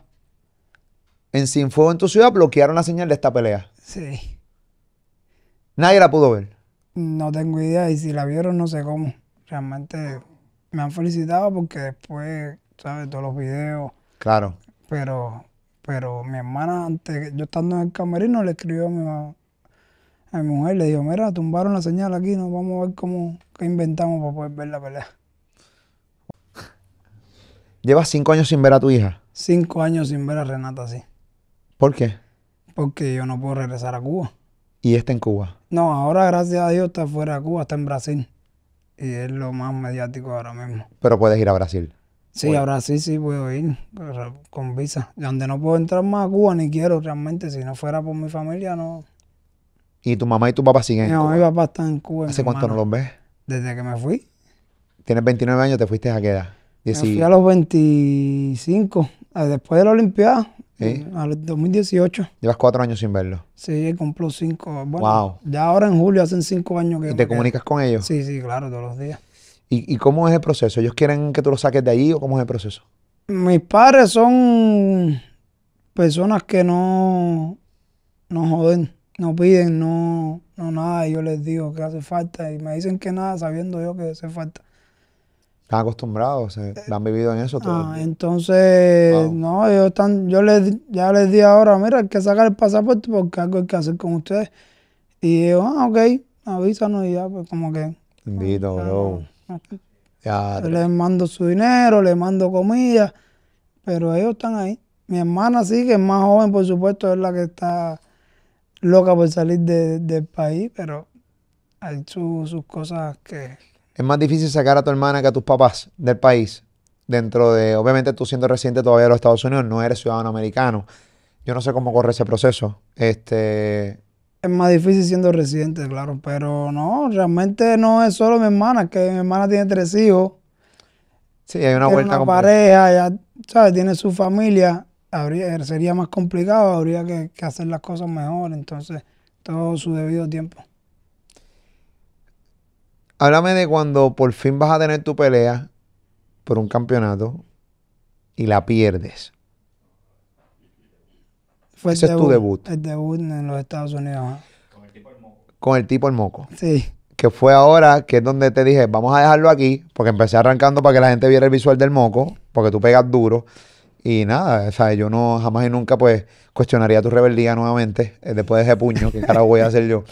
En Cienfuegos, en tu ciudad, bloquearon la señal de esta pelea. Sí. Nadie la pudo ver. No tengo idea y si la vieron no sé cómo. Realmente me han felicitado porque después, ¿sabes? Todos los videos. Claro. Pero, pero mi hermana, antes, yo estando en el camerino, le escribió a mi, a mi mujer, le dijo, mira, tumbaron la señal aquí, nos vamos a ver cómo qué inventamos para poder ver la pelea. ¿Llevas cinco años sin ver a tu hija? Cinco años sin ver a Renata, sí. ¿Por qué? Porque yo no puedo regresar a Cuba. ¿Y está en Cuba? No, ahora gracias a Dios está fuera de Cuba, está en Brasil. Y es lo más mediático ahora mismo. Pero puedes ir a Brasil. Sí, a Brasil sí puedo ir con visa. Donde no puedo entrar más a Cuba ni quiero realmente. Si no fuera por mi familia, no. ¿Y tu mamá y tu papá siguen no, Mi papá está en Cuba. ¿Hace cuánto no los ves? Desde que me fui. Tienes 29 años, te fuiste a qué edad? fui a los 25, eh, después de la Olimpiada, al 2018. Llevas cuatro años sin verlo. Sí, cumplo cinco. wow. Ya ahora en julio hacen cinco años que... ¿Y te comunicas con ellos? Sí, sí, claro, todos los días. ¿Y, cómo es el proceso? ¿Ellos quieren que tú lo saques de ahí o cómo es el proceso? Mis padres son personas que no, joden, no piden, no, no nada. Yo les digo que hace falta y me dicen que nada sabiendo yo que hace falta. Están acostumbrados, se eh, han vivido en eso todo. Ah, entonces, no, ellos están, yo les, ya les di ahora, mira, hay que sacar el pasaporte porque algo hay que hacer con ustedes. Y yo, ah, ok, avísanos y ya, pues como que. Invito, ah, bro. Ah, ya, Les mando su dinero, les mando comida, pero ellos están ahí. Mi hermana sí, que es más joven, por supuesto, es la que está loca por salir del país, pero hay sus cosas que, es más difícil sacar a tu hermana que a tus papás del país. Dentro de, obviamente tú siendo residente todavía de los Estados Unidos, no eres ciudadano americano. Yo no sé cómo corre ese proceso. Este... Es más difícil siendo residente, claro, pero no, realmente no es solo mi hermana, que mi hermana tiene tres hijos. Sí, hay una vuelta. pareja, ya, ¿sabes? Tiene su familia, sería más complicado, habría que hacer las cosas mejor, entonces, todo su debido tiempo. Háblame de cuando por fin vas a tener tu pelea por un campeonato y la pierdes. Ese es tu debut. El debut en los Estados Unidos. Con el tipo el moco. Con el tipo el moco. Sí. Que fue ahora, que es donde te dije, vamos a dejarlo aquí, porque empecé arrancando para que la gente viera el visual del moco, porque tú pegas duro. Y nada, o yo no jamás y nunca pues cuestionaría tu rebeldía nuevamente eh, después de ese puño, que carajo voy a hacer yo.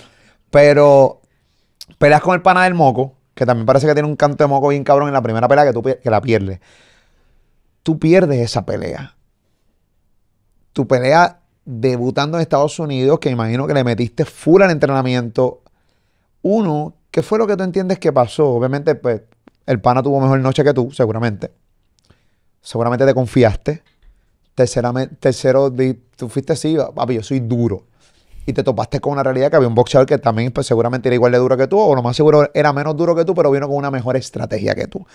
Pero peleas con el pana del moco, que también parece que tiene un canto de moco bien cabrón en la primera pelea que tú que la pierdes. Tú pierdes esa pelea. Tu pelea debutando en Estados Unidos, que imagino que le metiste full al entrenamiento. Uno, ¿qué fue lo que tú entiendes que pasó? Obviamente, pues, el pana tuvo mejor noche que tú, seguramente. Seguramente te confiaste. tercero, tú fuiste así, papi, yo soy duro y te topaste con una realidad que había un boxeador que también pues, seguramente era igual de duro que tú, o lo más seguro era menos duro que tú, pero vino con una mejor estrategia que tú.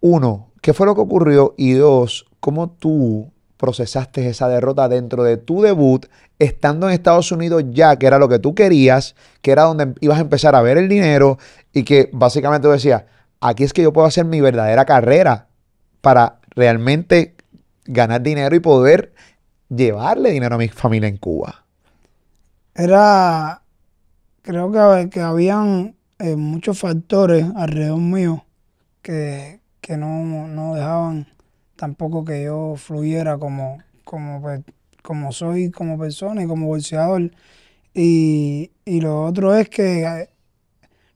Uno, ¿qué fue lo que ocurrió? Y dos, ¿cómo tú procesaste esa derrota dentro de tu debut, estando en Estados Unidos ya, que era lo que tú querías, que era donde ibas a empezar a ver el dinero y que básicamente tú decías, aquí es que yo puedo hacer mi verdadera carrera para realmente ganar dinero y poder llevarle dinero a mi familia en Cuba? Era, creo que, que habían eh, muchos factores alrededor mío que, no, dejaban tampoco que yo fluyera como, como, pues, como soy, como persona y como bolseador. Y, lo otro es que eh,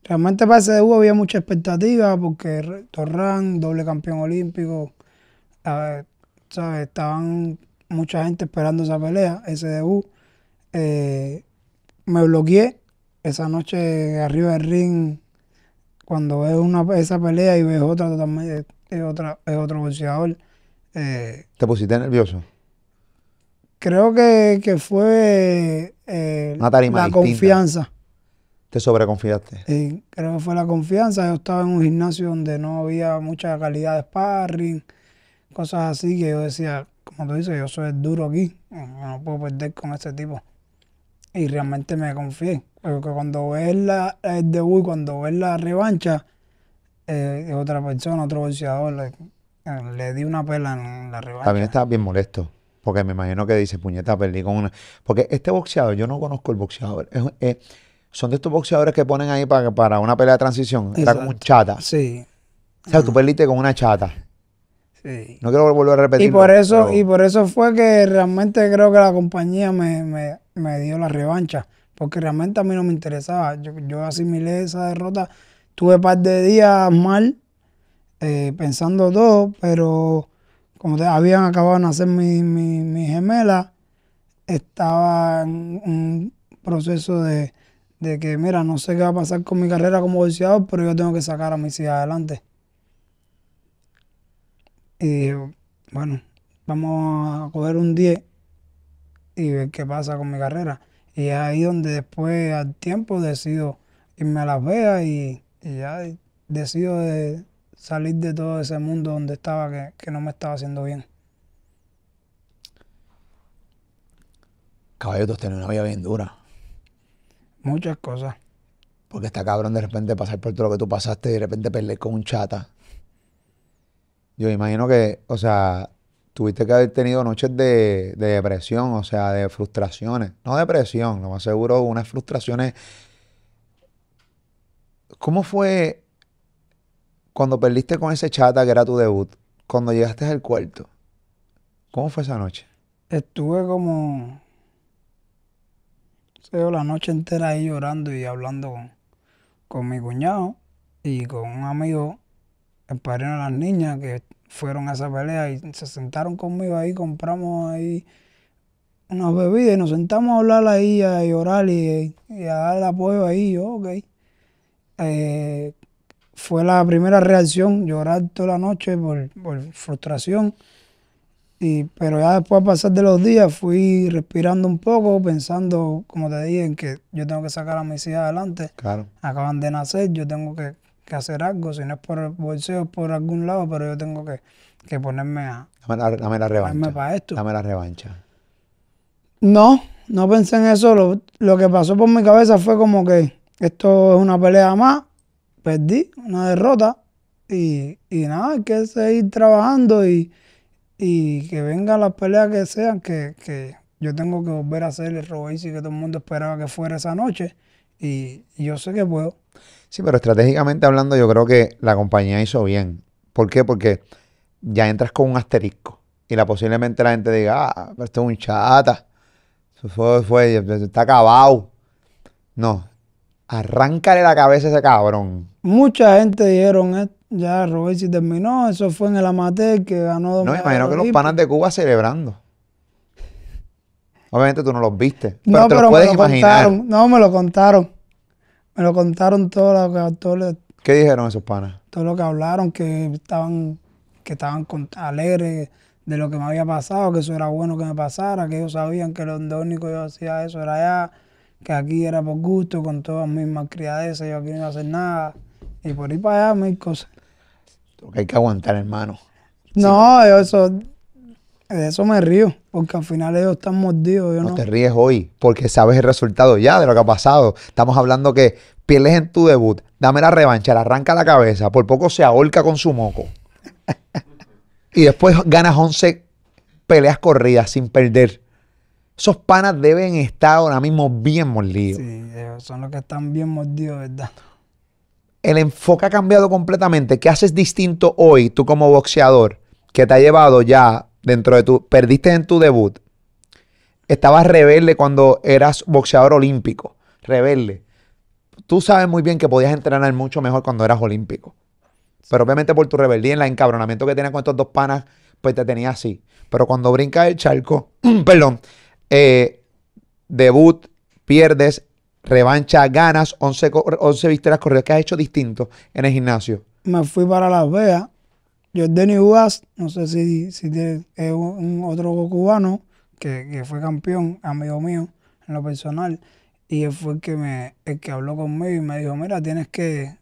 realmente para ese debut había mucha expectativa porque Torrán, doble campeón olímpico, estaban mucha gente esperando esa pelea, ese debut. Eh, me bloqueé esa noche arriba del ring. Cuando ves una, esa pelea y ves otra totalmente, es, otra, otro boxeador. Eh, ¿Te pusiste nervioso? Creo que, fue eh, la confianza. ¿Te sobreconfiaste? creo que fue la confianza. Yo estaba en un gimnasio donde no había mucha calidad de sparring, cosas así que yo decía, como tú dices, yo soy duro aquí, no puedo perder con ese tipo. Y realmente me confié, porque cuando ves la, el debut, cuando ves la revancha, eh, otra persona, otro boxeador, le, di una pela en la revancha. También está bien molesto, porque me imagino que dice, puñeta, perdí con una... Porque este boxeador, yo no conozco el boxeador, eh, son de estos boxeadores que ponen ahí para, para una pelea de transición, era como chata. Sí. O sea, tú perdiste con una chata. Sí. No quiero volver a repetir. Y por eso, y por eso fue que realmente creo que la compañía me, dio la revancha. Porque realmente a mí no me interesaba. Yo, yo asimilé esa derrota. Tuve un par de días mal, eh, pensando todo, pero como habían acabado de nacer mi mi, mi gemela estaba en un proceso de, que, mira, no sé qué va a pasar con mi carrera como boxeador, pero yo tengo que sacar a mi hijas adelante. Y eh, dije, bueno, vamos a coger un 10 y ver qué pasa con mi carrera. Y es ahí donde después al tiempo decido irme a Las Vegas y, y ya decido de salir de todo ese mundo donde estaba que, no me estaba haciendo bien. Caballeros, tenía una vida bien dura. Muchas cosas. Porque está cabrón de repente pasar por todo lo que tú pasaste y de repente perder con un chata yo imagino que, o sea, tuviste que haber tenido noches de, depresión, o sea, de frustraciones. No depresión, lo más seguro, unas frustraciones. ¿Cómo fue cuando perdiste con ese chata que era tu debut? Cuando llegaste al cuarto, ¿cómo fue esa noche? Estuve como. Se la noche entera ahí llorando y hablando con, con mi cuñado y con un amigo el padrino de las niñas que fueron a esa pelea y se sentaron conmigo ahí, compramos ahí unas bebidas y nos sentamos a hablar ahí, a llorar y, a dar apoyo ahí, yo, ok. Eh, fue la primera reacción, llorar toda la noche por, frustración. Y, pero ya después, a pasar de los días, fui respirando un poco, pensando, como te dije, en que yo tengo que sacar a mis hijas adelante. Acaban de nacer, yo tengo que que hacer algo, si no es por el bolseo, por algún lado, pero yo tengo que, ponerme a... Dame la, revancha. Dame la revancha. No, no pensé en eso. Lo, que pasó por mi cabeza fue como que esto es una pelea más, perdí, una derrota, y, nada, hay que seguir trabajando y, que vengan las peleas que sean, que, yo tengo que volver a hacer el robo y que todo el mundo esperaba que fuera esa noche, y yo sé que puedo. Sí, pero estratégicamente hablando, yo creo que la compañía hizo bien. ¿Por qué? Porque ya entras con un asterisco y la posiblemente la gente diga, ah, pero esto es un chata, eso fue, fue, está acabado. No, arráncale la cabeza a ese cabrón. Mucha gente dijeron, eh, ya Robert si terminó, eso fue en el amateur que ganó dos No, imagino que los panas de Cuba celebrando. Obviamente tú no los viste, pero no, pero puedes me lo imaginar. Contaron. No, me lo contaron. Me lo contaron todos. lo que... todos ¿Qué dijeron esos panas? Todo lo que hablaron, que estaban, que estaban alegres de lo que me había pasado, que eso era bueno que me pasara, que ellos sabían que lo único yo hacía eso era allá, que aquí era por gusto, con todas mis criades yo aquí no iba a hacer nada. Y por ir para allá, mil cosas. hay que aguantar, hermano. No, eso de eso me río, porque al final ellos están mordidos. no, te ríes hoy, porque sabes el resultado ya de lo que ha pasado. Estamos hablando que pierdes en tu debut, dame la revancha, le arranca la cabeza, por poco se ahorca con su moco. y después ganas 11 peleas corridas sin perder. Esos panas deben estar ahora mismo bien mordidos. Sí, ellos son los que están bien mordidos, ¿verdad? El enfoque ha cambiado completamente. ¿Qué haces distinto hoy tú como boxeador que te ha llevado ya dentro de tu, perdiste en tu debut. Estabas rebelde cuando eras boxeador olímpico, rebelde. Tú sabes muy bien que podías entrenar mucho mejor cuando eras olímpico. Pero obviamente por tu rebeldía, en el encabronamiento que tenías con estos dos panas, pues te tenía así. Pero cuando brincas el charco, perdón, eh, debut, pierdes, revancha, ganas 11, 11 las corridas que has hecho distinto en el gimnasio. Me fui para Las VEA. Yo Denis Ugas, no sé si, si es un otro cubano que, fue campeón, amigo mío, en lo personal. Y él fue el que, me, que habló conmigo y me dijo, mira, tienes que,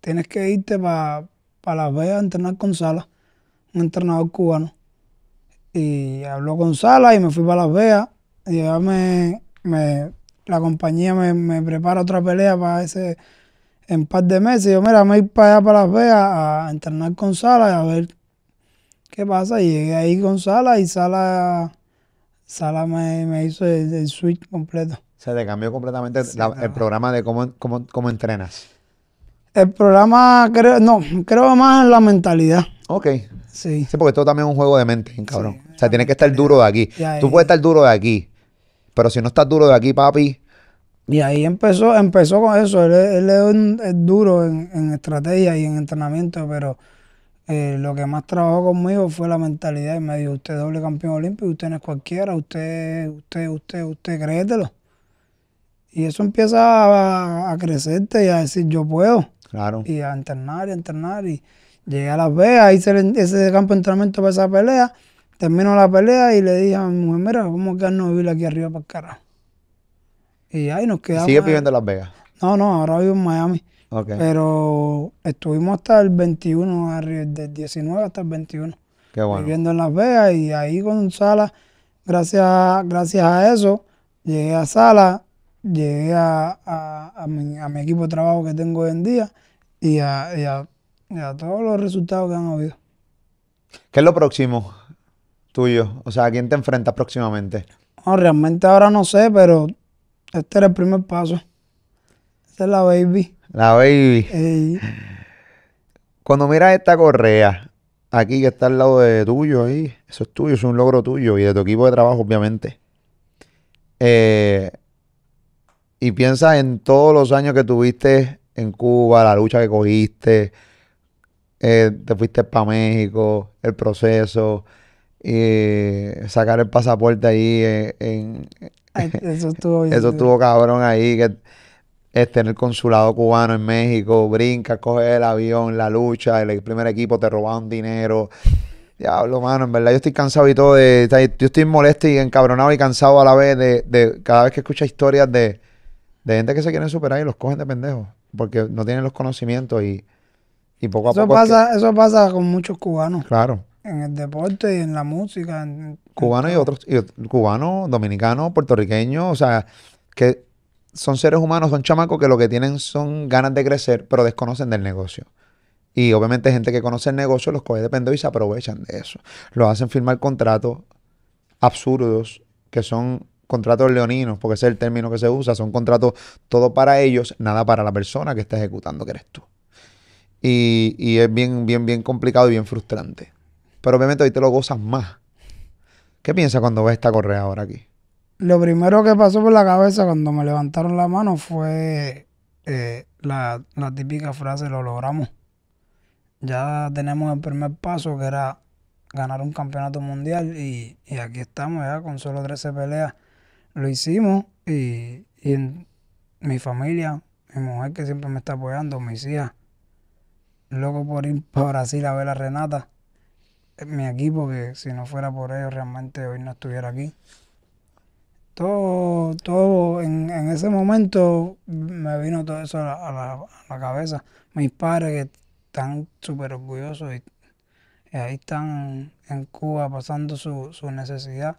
tienes que irte para Las Vegas a entrenar con Sala, un entrenador cubano. Y habló con Sala y me fui para Las Vegas. Y me, la compañía me prepara otra pelea para ese en par de meses, yo, mira, me voy para allá para Las Vegas a entrenar con Sala y a ver qué pasa. Y llegué ahí con Sala y Sala, Sala me, hizo el, switch completo. Se te cambió completamente el programa de cómo, entrenas. El programa, creo, no, creo más en la mentalidad. Ok. Sí. Sí, porque todo también es un juego de mente, cabrón. o sea, tienes que estar duro de aquí. Tú puedes estar duro de aquí, pero si no estás duro de aquí, papi, y ahí empezó, empezó con eso. Él, es, duro en, estrategia y en entrenamiento, pero eh, lo que más trabajó conmigo fue la mentalidad. Y me dijo, usted es doble campeón olímpico, usted no es cualquiera, usted, usted, usted, usted, créetelo. Y eso empieza a, crecerte y a decir, yo puedo. Claro. Y a entrenar y entrenar. Y llegué a Las Vegas, hice ese campo de entrenamiento para esa pelea. Termino la pelea y le dije mujer, mira, cómo que no a vivir aquí arriba para el carajo. Y ahí nos quedamos. ¿Sigue viviendo en Las Vegas? No, no, ahora vivo en Miami. Pero estuvimos hasta el 21, del 19 hasta el 21. Qué bueno. Viviendo en Las Vegas y ahí con Sala, gracias, gracias a eso, llegué a Sala, llegué a, mi, equipo de trabajo que tengo hoy en día y a, todos los resultados que han habido. ¿Qué es lo próximo tuyo? O sea, ¿a quién te enfrentas próximamente? No, realmente ahora no sé, pero este era el primer paso. Esta es la baby. La baby. Cuando miras esta correa, aquí que está al lado de tuyo, ahí, eso es tuyo, es un logro tuyo y de tu equipo de trabajo, obviamente. Eh, y piensas en todos los años que tuviste en Cuba, la lucha que cogiste, eh, te fuiste para México, el proceso, eh, sacar el pasaporte ahí en, Eso estuvo, Eso estuvo cabrón ahí, que este, en el consulado cubano en México, brinca coge el avión, la lucha, el primer equipo te robaron dinero. Diablo, mano, en verdad yo estoy cansado y todo de... Yo estoy molesto y encabronado y cansado a la vez de... de cada vez que escucho historias de, gente que se quiere superar y los cogen de pendejos porque no tienen los conocimientos y, poco a eso poco... Pasa, Eso pasa con muchos cubanos. Claro. En el deporte y en la música, en, cubanos y otros, cubanos, dominicanos, puertorriqueños, o sea, que son seres humanos, son chamacos que lo que tienen son ganas de crecer, pero desconocen del negocio. Y obviamente gente que conoce el negocio los coge de pendejo y se aprovechan de eso. Los hacen firmar contratos absurdos que son contratos leoninos, porque ese es el término que se usa, son contratos todo para ellos, nada para la persona que está ejecutando, que eres tú. Y, y es bien, bien, bien complicado y bien frustrante. Pero obviamente hoy te lo gozas más ¿Qué piensa cuando ve esta correa ahora aquí? Lo primero que pasó por la cabeza cuando me levantaron la mano fue eh, la, típica frase, lo logramos. Ya tenemos el primer paso que era ganar un campeonato mundial y, aquí estamos ya con solo 13 peleas. Lo hicimos y, mi familia, mi mujer que siempre me está apoyando, mis hijas, loco por ir para Brasil a ver a Renata, mi equipo, que si no fuera por ellos realmente hoy no estuviera aquí. Todo, todo en, ese momento me vino todo eso a la, a la, cabeza. Mis padres que están súper orgullosos y, ahí están en Cuba pasando su, necesidad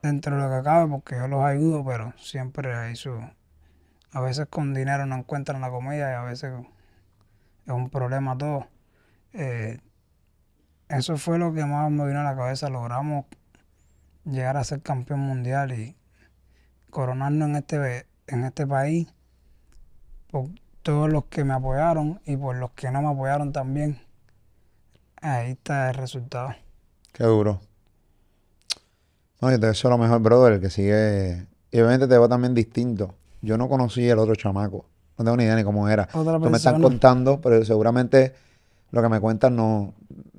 dentro de lo que cabe, porque yo los ayudo, pero siempre hay su... A veces con dinero no encuentran la comida y a veces es un problema todo. Eh, eso fue lo que más me vino a la cabeza. Logramos llegar a ser campeón mundial y coronarnos en este, en este país por todos los que me apoyaron y por los que no me apoyaron también. Ahí está el resultado. Qué duro. No, yo te deseo lo mejor, brother, que sigue. Y obviamente te va también distinto. Yo no conocí el otro chamaco. No tengo ni idea ni cómo era. Tú me estás contando, pero seguramente lo que me cuentan no,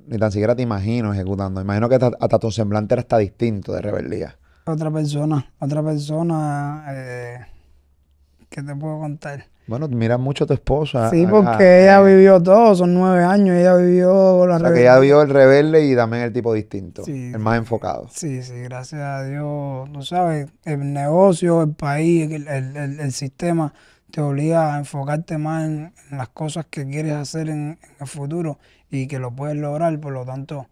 ni tan siquiera te imagino ejecutando. Imagino que hasta, tu semblante era hasta distinto de rebeldía. Otra persona, otra persona eh, que te puedo contar. Bueno, mira mucho a tu esposa. Sí, porque ella vivió todo, son nueve años, ella vivió la o sea, que ella vio el rebelde y también el tipo distinto, el más enfocado. Sí, sí, gracias a Dios, tú sabes, el negocio, el país, el, sistema te obliga a enfocarte más en, las cosas que quieres hacer en el futuro y que lo puedes lograr, por lo tanto,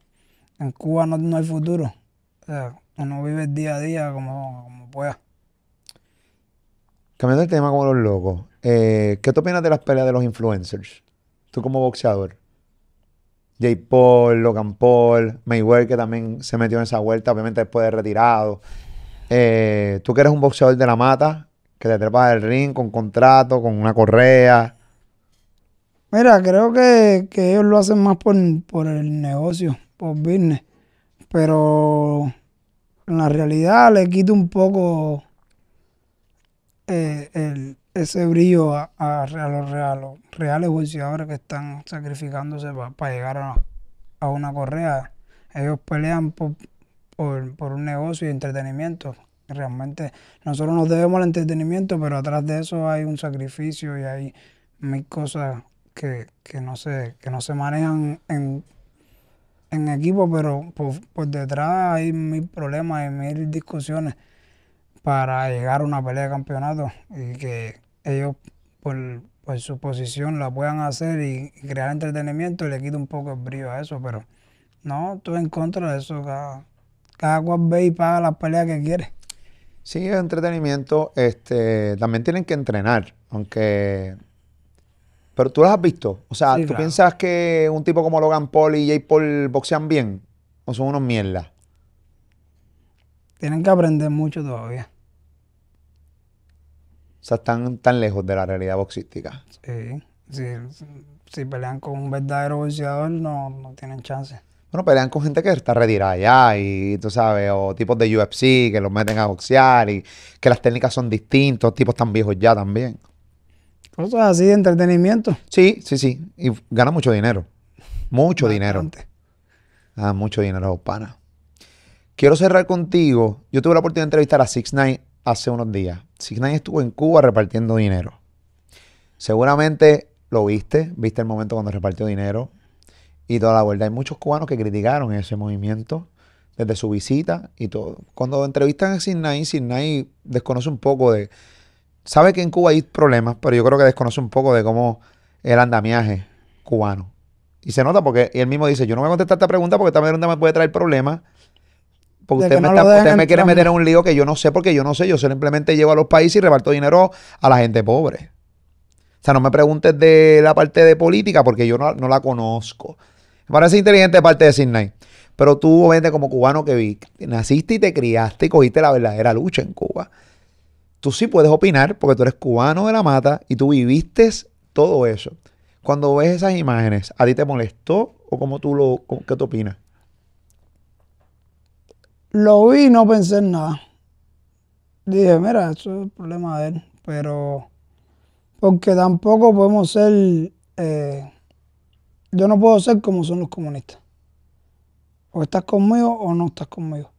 en Cuba no, hay futuro. O sea, uno vive el día a día como, como pueda. Cambiando el tema como los locos, eh, ¿qué te opinas de las peleas de los influencers? Tú como boxeador. Jay Paul, Logan Paul, Mayweather, que también se metió en esa vuelta, obviamente después de retirado. Eh, tú que eres un boxeador de la mata, que te trepas del ring con contrato, con una correa, Mira, creo que, ellos lo hacen más por, el negocio, por business. Pero en la realidad le quita un poco eh, ese brillo a, los, reales juiciadores que están sacrificándose para llegar a, una correa. Ellos pelean por, un negocio y entretenimiento. Realmente nosotros nos debemos al entretenimiento, pero atrás de eso hay un sacrificio y hay mil cosas que, no, se, que no se manejan en, equipo, pero por, detrás hay mil problemas y mil discusiones para llegar a una pelea de campeonato y que ellos por, su posición la puedan hacer y crear entretenimiento y le quita un poco el brillo a eso, pero no, tú en contra de eso, cada, cual ve y paga las peleas que quiere. Sí, es entretenimiento, este, también tienen que entrenar, aunque pero tú las has visto. O sea, ¿tú piensas que un tipo como Logan Paul y Jay Paul boxean bien? ¿O son unos mierdas? Tienen que aprender mucho todavía. O sea, están tan lejos de la realidad boxística. Sí. Si, pelean con un verdadero boxeador, no, no tienen chance. Bueno, pelean con gente que está retirada ya y tú sabes, o tipos de UFC que los meten a boxear y que las técnicas son distintas, tipos tan viejos ya también es así de entretenimiento. Sí, sí, sí. Y gana mucho dinero. Mucho dinero. Ah, mucho dinero, pana. Quiero cerrar contigo. Yo tuve la oportunidad de entrevistar a Six Nine hace unos días. Six Nine estuvo en Cuba repartiendo dinero. Seguramente lo viste, viste el momento cuando repartió dinero y toda la verdad, Hay muchos cubanos que criticaron ese movimiento desde su visita y todo. Cuando entrevistan a Six Nine, Six Nine desconoce un poco de, sabe que en Cuba hay problemas, pero yo creo que desconoce un poco de cómo el andamiaje cubano. Y se nota porque él mismo dice, yo no voy a contestar esta pregunta porque esta pregunta me puede traer problemas. Porque usted, me, quiere meter en un lío que yo no sé, porque yo no sé. Yo simplemente llevo a los países y reparto dinero a la gente pobre. O sea, no me preguntes de la parte de política porque yo no, la conozco. Me parece inteligente parte de Sidney. Pero tú, vente como cubano que naciste y te criaste y cogiste la verdadera lucha en Cuba tú sí puedes opinar porque tú eres cubano de la mata y tú viviste todo eso. Cuando ves esas imágenes, ¿a ti te molestó o cómo tú lo, qué tú opinas? Lo vi y no pensé en nada. Dije, mira, eso es el problema de él, pero porque tampoco podemos ser, eh, yo no puedo ser como son los comunistas. O estás conmigo o no estás conmigo.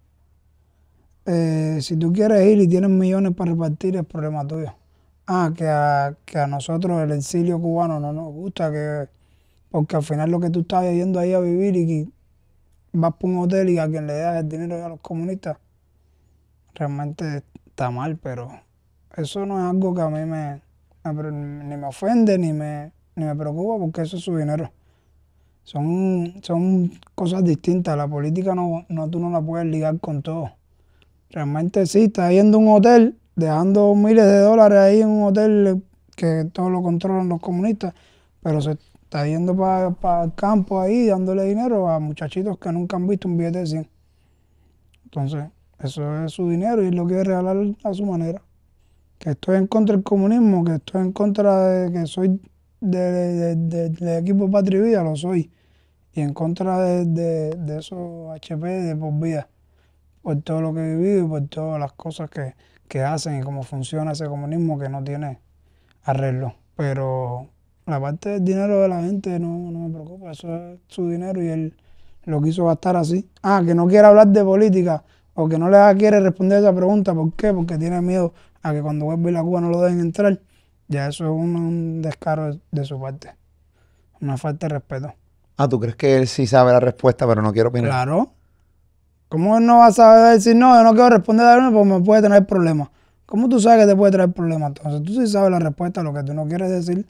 Eh, si tú quieres ir y tienes millones para repartir, es problema tuyo. Ah, que a, que a nosotros el exilio cubano no nos gusta, que porque al final lo que tú estás yendo ahí a vivir y que vas por un hotel y a quien le das el dinero a los comunistas, realmente está mal, pero eso no es algo que a mí me, ni me ofende ni me, ni me preocupa porque eso es su dinero. Son, son cosas distintas. La política no, no, tú no la puedes ligar con todo. Realmente sí, está yendo a un hotel, dejando miles de dólares ahí en un hotel que todo lo controlan los comunistas, pero se está yendo para el campo ahí, dándole dinero a muchachitos que nunca han visto un billete de 100. Entonces, eso es su dinero y lo quiere regalar a su manera. Que estoy en contra del comunismo, que estoy en contra de que soy del de, equipo Patria Vida, lo soy. Y en contra de, esos HP de por vida por todo lo que he vivido y por todas las cosas que, hacen y cómo funciona ese comunismo que no tiene arreglo. Pero la parte del dinero de la gente no, me preocupa, eso es su dinero y él lo quiso gastar así. Ah, que no quiera hablar de política o que no le quiere responder esa pregunta, ¿por qué? Porque tiene miedo a que cuando vuelva a la Cuba no lo dejen entrar. Ya eso es un, descaro de, su parte, una falta de respeto. Ah, ¿tú crees que él sí sabe la respuesta, pero no quiere opinar? Claro, ¿Cómo no vas a saber decir no? Yo no quiero responder a uno porque me puede tener problemas. ¿Cómo tú sabes que te puede traer problemas? Entonces tú sí sabes la respuesta a lo que tú no quieres decir.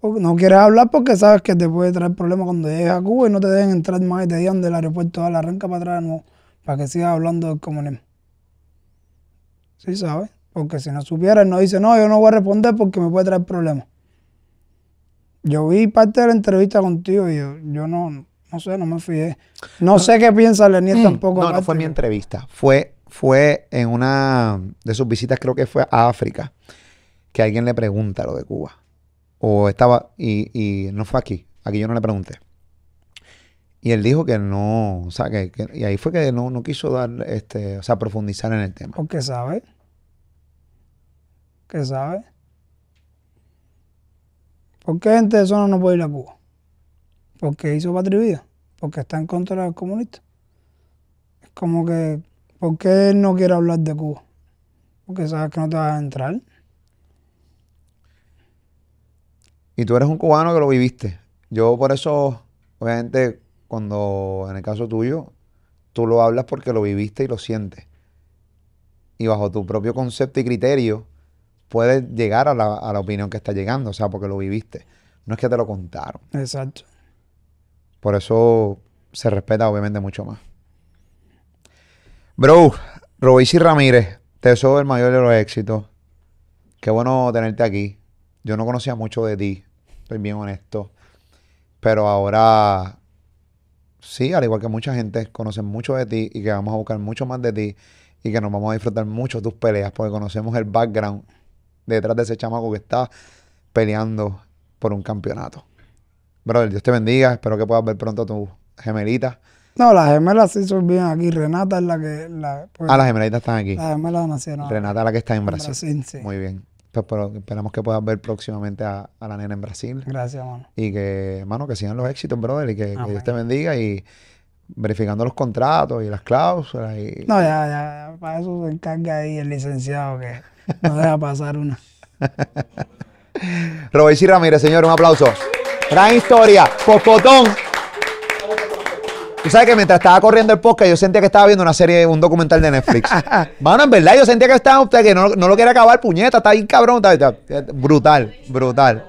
Pues, no quieres hablar porque sabes que te puede traer problemas cuando llegues a Cuba y no te dejen entrar más y te digan del aeropuerto a la arranca para atrás para que sigas hablando del comunismo. Sí sabes, porque si no supieras no dice no, yo no voy a responder porque me puede traer problemas. Yo vi parte de la entrevista contigo y yo no, no sé, no me fui. No, sé qué piensa Lenín mm. tampoco. No, no fue mi entrevista. Fue, fue en una de sus visitas, creo que fue a África, que alguien le pregunta lo de Cuba. O estaba, y, no fue aquí. Aquí yo no le pregunté. Y él dijo que no, o sea, que, y ahí fue que no, quiso dar, este, o sea, profundizar en el tema. ¿Por qué sabe? ¿Qué sabe? ¿Por qué gente de zona no puede ir a Cuba? ¿Por qué hizo Patria Vida? Porque está en contra del los comunistas. Es como que, ¿por qué no quiere hablar de Cuba? Porque sabes que no te vas a entrar. Y tú eres un cubano que lo viviste. Yo por eso, obviamente, cuando en el caso tuyo, tú lo hablas porque lo viviste y lo sientes. Y bajo tu propio concepto y criterio, puedes llegar a la opinión que está llegando, o sea, porque lo viviste. No es que te lo contaron. Exacto. Por eso se respeta obviamente mucho más. Bro, y Ramírez, te deseo el mayor de los éxitos. Qué bueno tenerte aquí. Yo no conocía mucho de ti, estoy bien honesto. Pero ahora, sí, al igual que mucha gente, conocen mucho de ti y que vamos a buscar mucho más de ti y que nos vamos a disfrutar mucho de tus peleas porque conocemos el background detrás de ese chamaco que está peleando por un campeonato. Brother, Dios te bendiga. Espero que puedas ver pronto a tu gemelita. No, las gemelas sí son bien aquí. Renata es la que. La, pues, ah, las gemelitas están aquí. Las gemelas nacieron. Renata es la que está en Brasil. Brasil sí. Muy bien. Pues, esperamos que puedas ver próximamente a, la nena en Brasil. Gracias, mano. Y que, mano, que sigan los éxitos, brother. Y que, Dios te bendiga. Y verificando los contratos y las cláusulas. No, ya, ya, para eso se encarga ahí el licenciado que no deja pasar una. Robert C. Ramírez, señor, un aplauso. Gran historia. Popotón Tú sabes que mientras estaba corriendo el podcast, yo sentía que estaba viendo una serie, un documental de Netflix. Mano, en verdad, yo sentía que estaba, usted que no, lo quiere acabar, puñeta, está ahí cabrón, brutal, brutal.